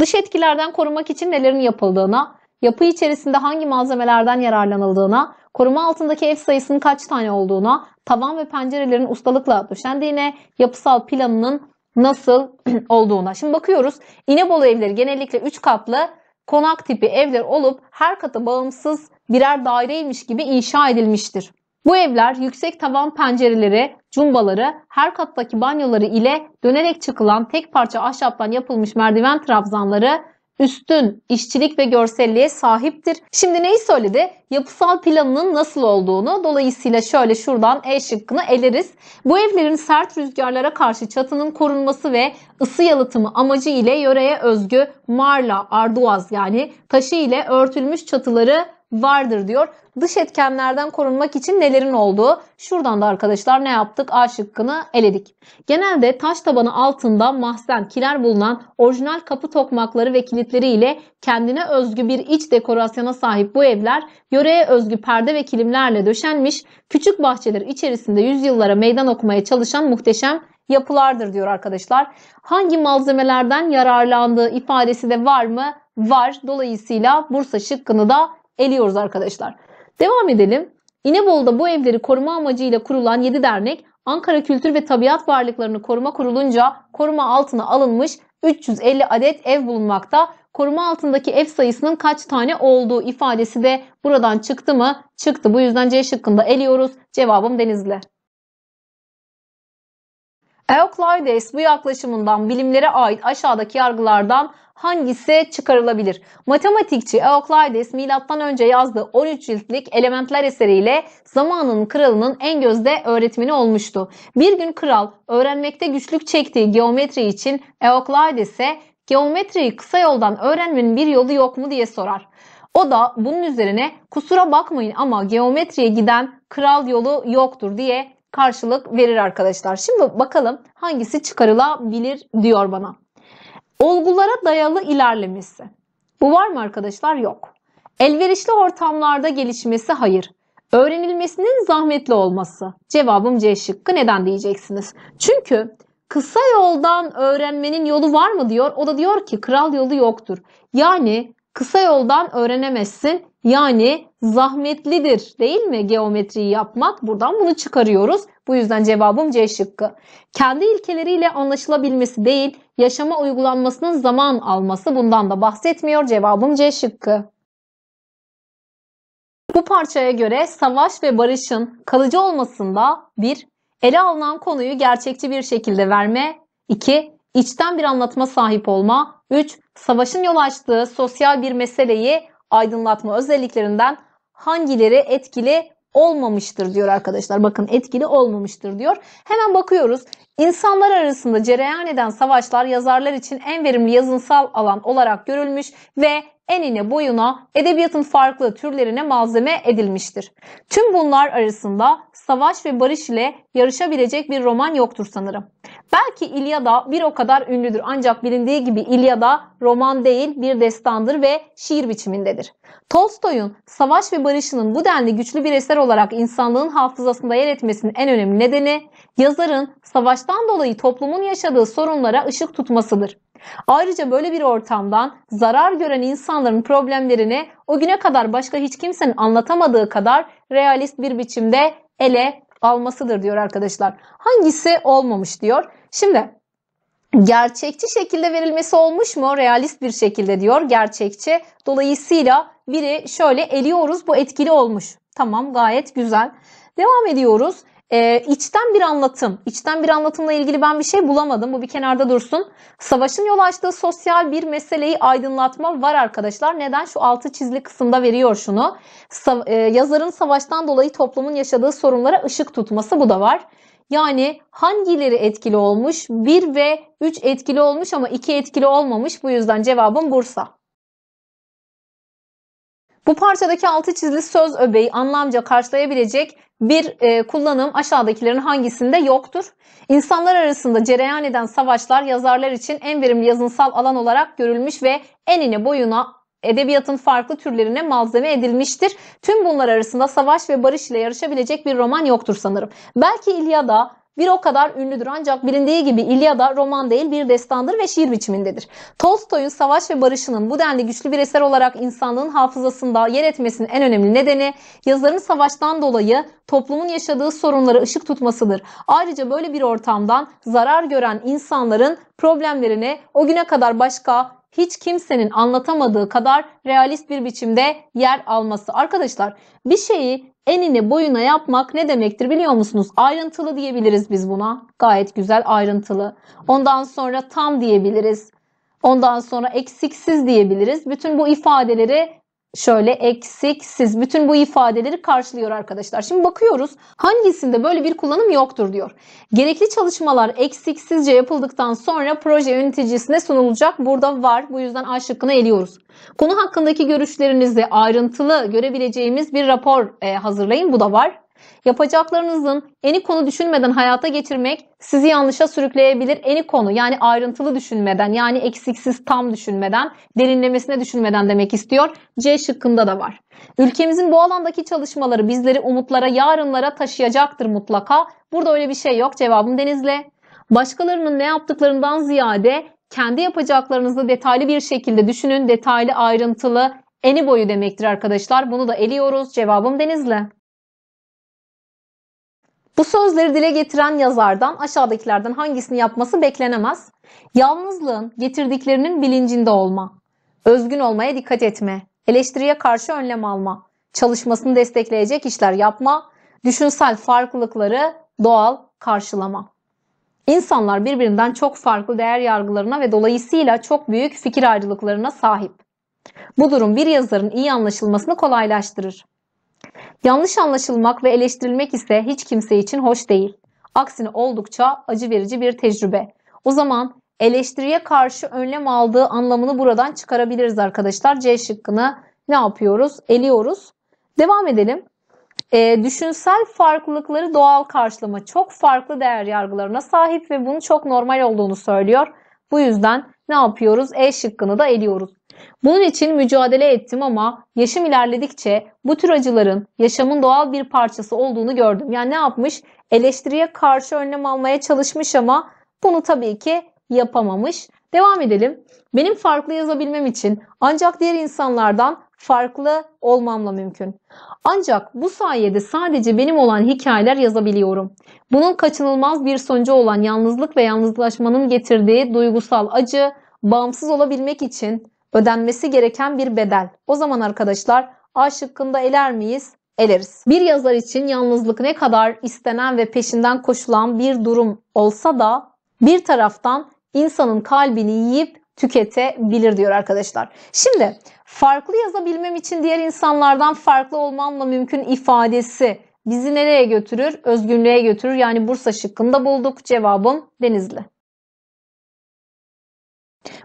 Dış etkilerden korumak için nelerin yapıldığına, yapı içerisinde hangi malzemelerden yararlanıldığına, koruma altındaki ev sayısının kaç tane olduğuna, tavan ve pencerelerin ustalıkla döşendiğine, yapısal planının nasıl olduğuna. Şimdi bakıyoruz. İnebolu evleri genellikle 3 katlı konak tipi evler olup her kata bağımsız birer daireymiş gibi inşa edilmiştir. Bu evler yüksek tavan pencereleri, cumbaları, her kattaki banyoları ile dönerek çıkılan tek parça ahşaptan yapılmış merdiven trabzanları üstün, işçilik ve görselliğe sahiptir. Şimdi neyi söyledi? Yapısal planının nasıl olduğunu. Dolayısıyla şöyle şuradan E şıkkını eleriz. Bu evlerin sert rüzgarlara karşı çatının korunması ve ısı yalıtımı amacı ile yöreye özgü marla, arduaz yani taşı ile örtülmüş çatıları vardır diyor. Dış etkenlerden korunmak için nelerin olduğu. Şuradan da arkadaşlar ne yaptık? A şıkkını eledik. Genelde taş tabanı altında mahzen, kiler bulunan orijinal kapı tokmakları ve kilitleri ile kendine özgü bir iç dekorasyona sahip bu evler yöreye özgü perde ve kilimlerle döşenmiş, küçük bahçeler içerisinde yüzyıllara meydan okumaya çalışan muhteşem yapılardır diyor arkadaşlar. Hangi malzemelerden yararlandığı ifadesi de var mı? Var. Dolayısıyla Bursa şıkkını da eliyoruz arkadaşlar. Devam edelim. İnebolu'da bu evleri koruma amacıyla kurulan 7 dernek Ankara Kültür ve Tabiat Varlıklarını Koruma Kurulunca koruma altına alınmış 350 adet ev bulunmakta. Koruma altındaki ev sayısının kaç tane olduğu ifadesi de buradan çıktı mı? Çıktı. Bu yüzden C şıkkında eliyoruz. Cevabım Denizli. Euclides bu yaklaşımından bilimlere ait aşağıdaki yargılardan hangisi çıkarılabilir? Matematikçi Euclides milattan önce yazdığı 13 ciltlik Elementler eseriyle zamanın kralının en gözde öğretmeni olmuştu. Bir gün kral öğrenmekte güçlük çektiği geometri için Euclides'e geometriyi kısa yoldan öğrenmenin bir yolu yok mu diye sorar. O da bunun üzerine kusura bakmayın ama geometriye giden kral yolu yoktur diye karşılık verir arkadaşlar. Şimdi bakalım hangisi çıkarılabilir diyor bana. Olgulara dayalı ilerlemesi. Bu var mı arkadaşlar? Yok. Elverişli ortamlarda gelişmesi hayır. Öğrenilmesinin zahmetli olması. Cevabım C şıkkı. Neden diyeceksiniz? Çünkü kısa yoldan öğrenmenin yolu var mı diyor. O da diyor ki kral yolu yoktur. Yani kısa yoldan öğrenemezsin. Yani zahmetlidir değil mi geometriyi yapmak? Buradan bunu çıkarıyoruz. Bu yüzden cevabım C şıkkı. Kendi ilkeleriyle anlaşılabilmesi değil, yaşama uygulanmasının zaman alması bundan da bahsetmiyor. Cevabım C şıkkı. Bu parçaya göre savaş ve barışın kalıcı olmasında 1. Ele alınan konuyu gerçekçi bir şekilde verme 2. İçten bir anlatma sahip olma 3. Savaşın yol açtığı sosyal bir meseleyi aydınlatma özelliklerinden hangileri etkili olmamıştır diyor arkadaşlar. Bakın etkili olmamıştır diyor. Hemen bakıyoruz. İnsanlar arasında cereyan eden savaşlar yazarlar için en verimli yazınsal alan olarak görülmüş ve enine boyuna edebiyatın farklı türlerine malzeme edilmiştir. Tüm bunlar arasında savaş ve barış ile yarışabilecek bir roman yoktur sanırım. Belki İlyada bir o kadar ünlüdür ancak bilindiği gibi İlyada roman değil bir destandır ve şiir biçimindedir. Tolstoy'un Savaş ve Barış'ının bu denli güçlü bir eser olarak insanlığın hafızasında yer etmesinin en önemli nedeni yazarın savaştan dolayı toplumun yaşadığı sorunlara ışık tutmasıdır. Ayrıca böyle bir ortamdan zarar gören insanların problemlerini o güne kadar başka hiç kimsenin anlatamadığı kadar realist bir biçimde ele almasıdır diyor arkadaşlar. Hangisi olmamış diyor. Şimdi gerçekçi şekilde verilmesi olmuş mu? Realist bir şekilde diyor gerçekçi. Dolayısıyla biri şöyle eliyoruz bu etkili olmuş. Tamam gayet güzel. Devam ediyoruz e, içten bir anlatım. İçten bir anlatımla ilgili ben bir şey bulamadım. Bu bir kenarda dursun. Savaşın yol açtığı sosyal bir meseleyi aydınlatma var arkadaşlar. Neden? Şu altı çizili kısımda veriyor şunu. Sa- e, yazarın savaştan dolayı toplumun yaşadığı sorunlara ışık tutması bu da var. Yani hangileri etkili olmuş? 1 ve 3 etkili olmuş ama 2 etkili olmamış. Bu yüzden cevabım Bursa. Bu parçadaki altı çizili söz öbeği anlamca karşılayabilecek bir e, kullanım aşağıdakilerin hangisinde yoktur? İnsanlar arasında cereyan eden savaşlar yazarlar için en verimli yazınsal alan olarak görülmüş ve enine boyuna edebiyatın farklı türlerine malzeme edilmiştir. Tüm bunlar arasında savaş ve barış ile yarışabilecek bir roman yoktur sanırım. Belki İlyada bir o kadar ünlüdür ancak bilindiği gibi İlyada roman değil bir destandır ve şiir biçimindedir. Tolstoy'un Savaş ve Barış'ının bu denli güçlü bir eser olarak insanlığın hafızasında yer etmesinin en önemli nedeni yazarın savaştan dolayı toplumun yaşadığı sorunlara ışık tutmasıdır. Ayrıca böyle bir ortamdan zarar gören insanların problemlerini o güne kadar başka hiç kimsenin anlatamadığı kadar realist bir biçimde yer alması. Arkadaşlar bir şeyi enine boyuna yapmak ne demektir biliyor musunuz? Ayrıntılı diyebiliriz biz buna. Gayet güzel ayrıntılı. Ondan sonra tam diyebiliriz. Ondan sonra eksiksiz diyebiliriz. Bütün bu ifadeleri şöyle eksiksiz bütün bu ifadeleri karşılıyor arkadaşlar. Şimdi bakıyoruz hangisinde böyle bir kullanım yoktur diyor. Gerekli çalışmalar eksiksizce yapıldıktan sonra proje yöneticisine sunulacak. Burada var bu yüzden A şıkkını eliyoruz. Konu hakkındaki görüşlerinizi ayrıntılı görebileceğimiz bir rapor e, hazırlayın. Bu da var. Yapacaklarınızın eni konu düşünmeden hayata geçirmek sizi yanlışa sürükleyebilir. Eni konu yani ayrıntılı düşünmeden yani eksiksiz tam düşünmeden derinlemesine düşünmeden demek istiyor. C şıkkında da var. Ülkemizin bu alandaki çalışmaları bizleri umutlara yarınlara taşıyacaktır mutlaka. Burada öyle bir şey yok. Cevabım Denizli. Başkalarının ne yaptıklarından ziyade kendi yapacaklarınızı detaylı bir şekilde düşünün. Detaylı, ayrıntılı, eni boyu demektir arkadaşlar. Bunu da eliyoruz. Cevabım Denizli. Bu sözleri dile getiren yazardan aşağıdakilerden hangisini yapması beklenemez? Yalnızlığın getirdiklerinin bilincinde olma, özgün olmaya dikkat etme, eleştiriye karşı önlem alma, çalışmasını destekleyecek işler yapma, düşünsel farklılıkları doğal karşılama. İnsanlar birbirinden çok farklı değer yargılarına ve dolayısıyla çok büyük fikir ayrılıklarına sahip. Bu durum bir yazarın iyi anlaşılmasını kolaylaştırır. Yanlış anlaşılmak ve eleştirilmek ise hiç kimse için hoş değil. Aksine oldukça acı verici bir tecrübe. O zaman eleştiriye karşı önlem aldığı anlamını buradan çıkarabiliriz arkadaşlar. C şıkkını ne yapıyoruz? Eliyoruz. Devam edelim. E, düşünsel farklılıkları doğal karşılama çok farklı değer yargılarına sahip ve bunun çok normal olduğunu söylüyor. Bu yüzden ne yapıyoruz? E şıkkını da eliyoruz. Bunun için mücadele ettim ama yaşım ilerledikçe bu tür acıların yaşamın doğal bir parçası olduğunu gördüm. Yani ne yapmış? Eleştiriye karşı önlem almaya çalışmış ama bunu tabii ki yapamamış. Devam edelim. Benim farklı yazabilmem için ancak diğer insanlardan farklı olmamla mümkün. Ancak bu sayede sadece benim olan hikayeler yazabiliyorum. Bunun kaçınılmaz bir sonucu olan yalnızlık ve yalnızlaşmanın getirdiği duygusal acı bağımsız olabilmek için Ödenmesi gereken bir bedel. O zaman arkadaşlar A şıkkında eler miyiz? Eleriz. Bir yazar için yalnızlık ne kadar istenen ve peşinden koşulan bir durum olsa da bir taraftan insanın kalbini yiyip tüketebilir diyor arkadaşlar. Şimdi farklı yazabilmem için diğer insanlardan farklı olmamla mümkün ifadesi bizi nereye götürür? Özgünlüğe götürür. Yani Bursa şıkkında bulduk. Cevabım Denizli.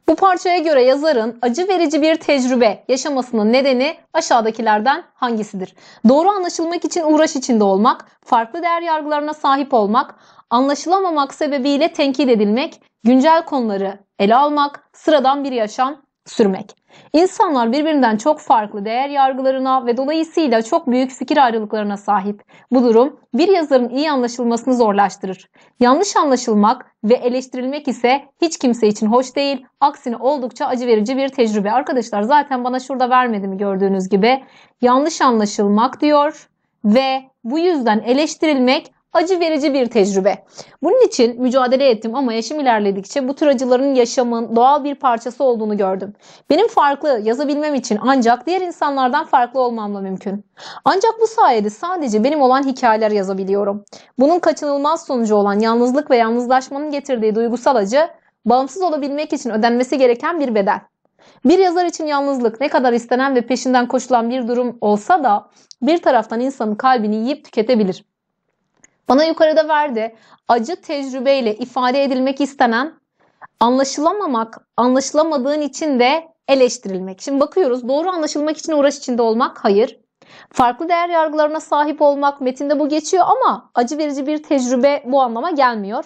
Bu parçaya göre yazarın acı verici bir tecrübe yaşamasının nedeni aşağıdakilerden hangisidir? Doğru anlaşılmak için uğraş içinde olmak, farklı değer yargılarına sahip olmak, anlaşılamamak sebebiyle tenkit edilmek, güncel konuları ele almak, sıradan bir yaşam, sürmek. İnsanlar birbirinden çok farklı değer yargılarına ve dolayısıyla çok büyük fikir ayrılıklarına sahip. Bu durum bir yazarın iyi anlaşılmasını zorlaştırır. Yanlış anlaşılmak ve eleştirilmek ise hiç kimse için hoş değil, aksine oldukça acı verici bir tecrübe. Arkadaşlar zaten bana şurada vermedi mi gördüğünüz gibi. Yanlış anlaşılmak diyor ve bu yüzden eleştirilmek acı verici bir tecrübe. Bunun için mücadele ettim ama yaşım ilerledikçe bu tür acıların yaşamın doğal bir parçası olduğunu gördüm. Benim farklı yazabilmem için ancak diğer insanlardan farklı olmamla mümkün. Ancak bu sayede sadece benim olan hikayeler yazabiliyorum. Bunun kaçınılmaz sonucu olan yalnızlık ve yalnızlaşmanın getirdiği duygusal acı bağımsız olabilmek için ödenmesi gereken bir bedel. Bir yazar için yalnızlık ne kadar istenen ve peşinden koşulan bir durum olsa da bir taraftan insanın kalbini yiyip tüketebilir. Bana yukarıda verdi. Acı tecrübeyle ifade edilmek istenen anlaşılamamak, anlaşılamadığın için de eleştirilmek. Şimdi bakıyoruz doğru anlaşılmak için uğraş içinde olmak hayır. Farklı değer yargılarına sahip olmak metinde bu geçiyor ama acı verici bir tecrübe bu anlama gelmiyor.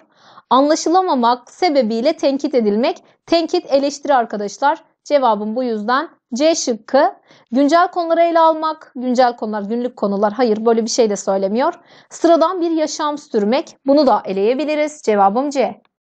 Anlaşılamamak sebebiyle tenkit edilmek. Tenkit eleştiri arkadaşlar. Cevabım bu yüzden C şıkkı güncel konuları ele almak, güncel konular, günlük konular hayır böyle bir şey de söylemiyor. Sıradan bir yaşam sürmek bunu da eleyebiliriz. Cevabım C.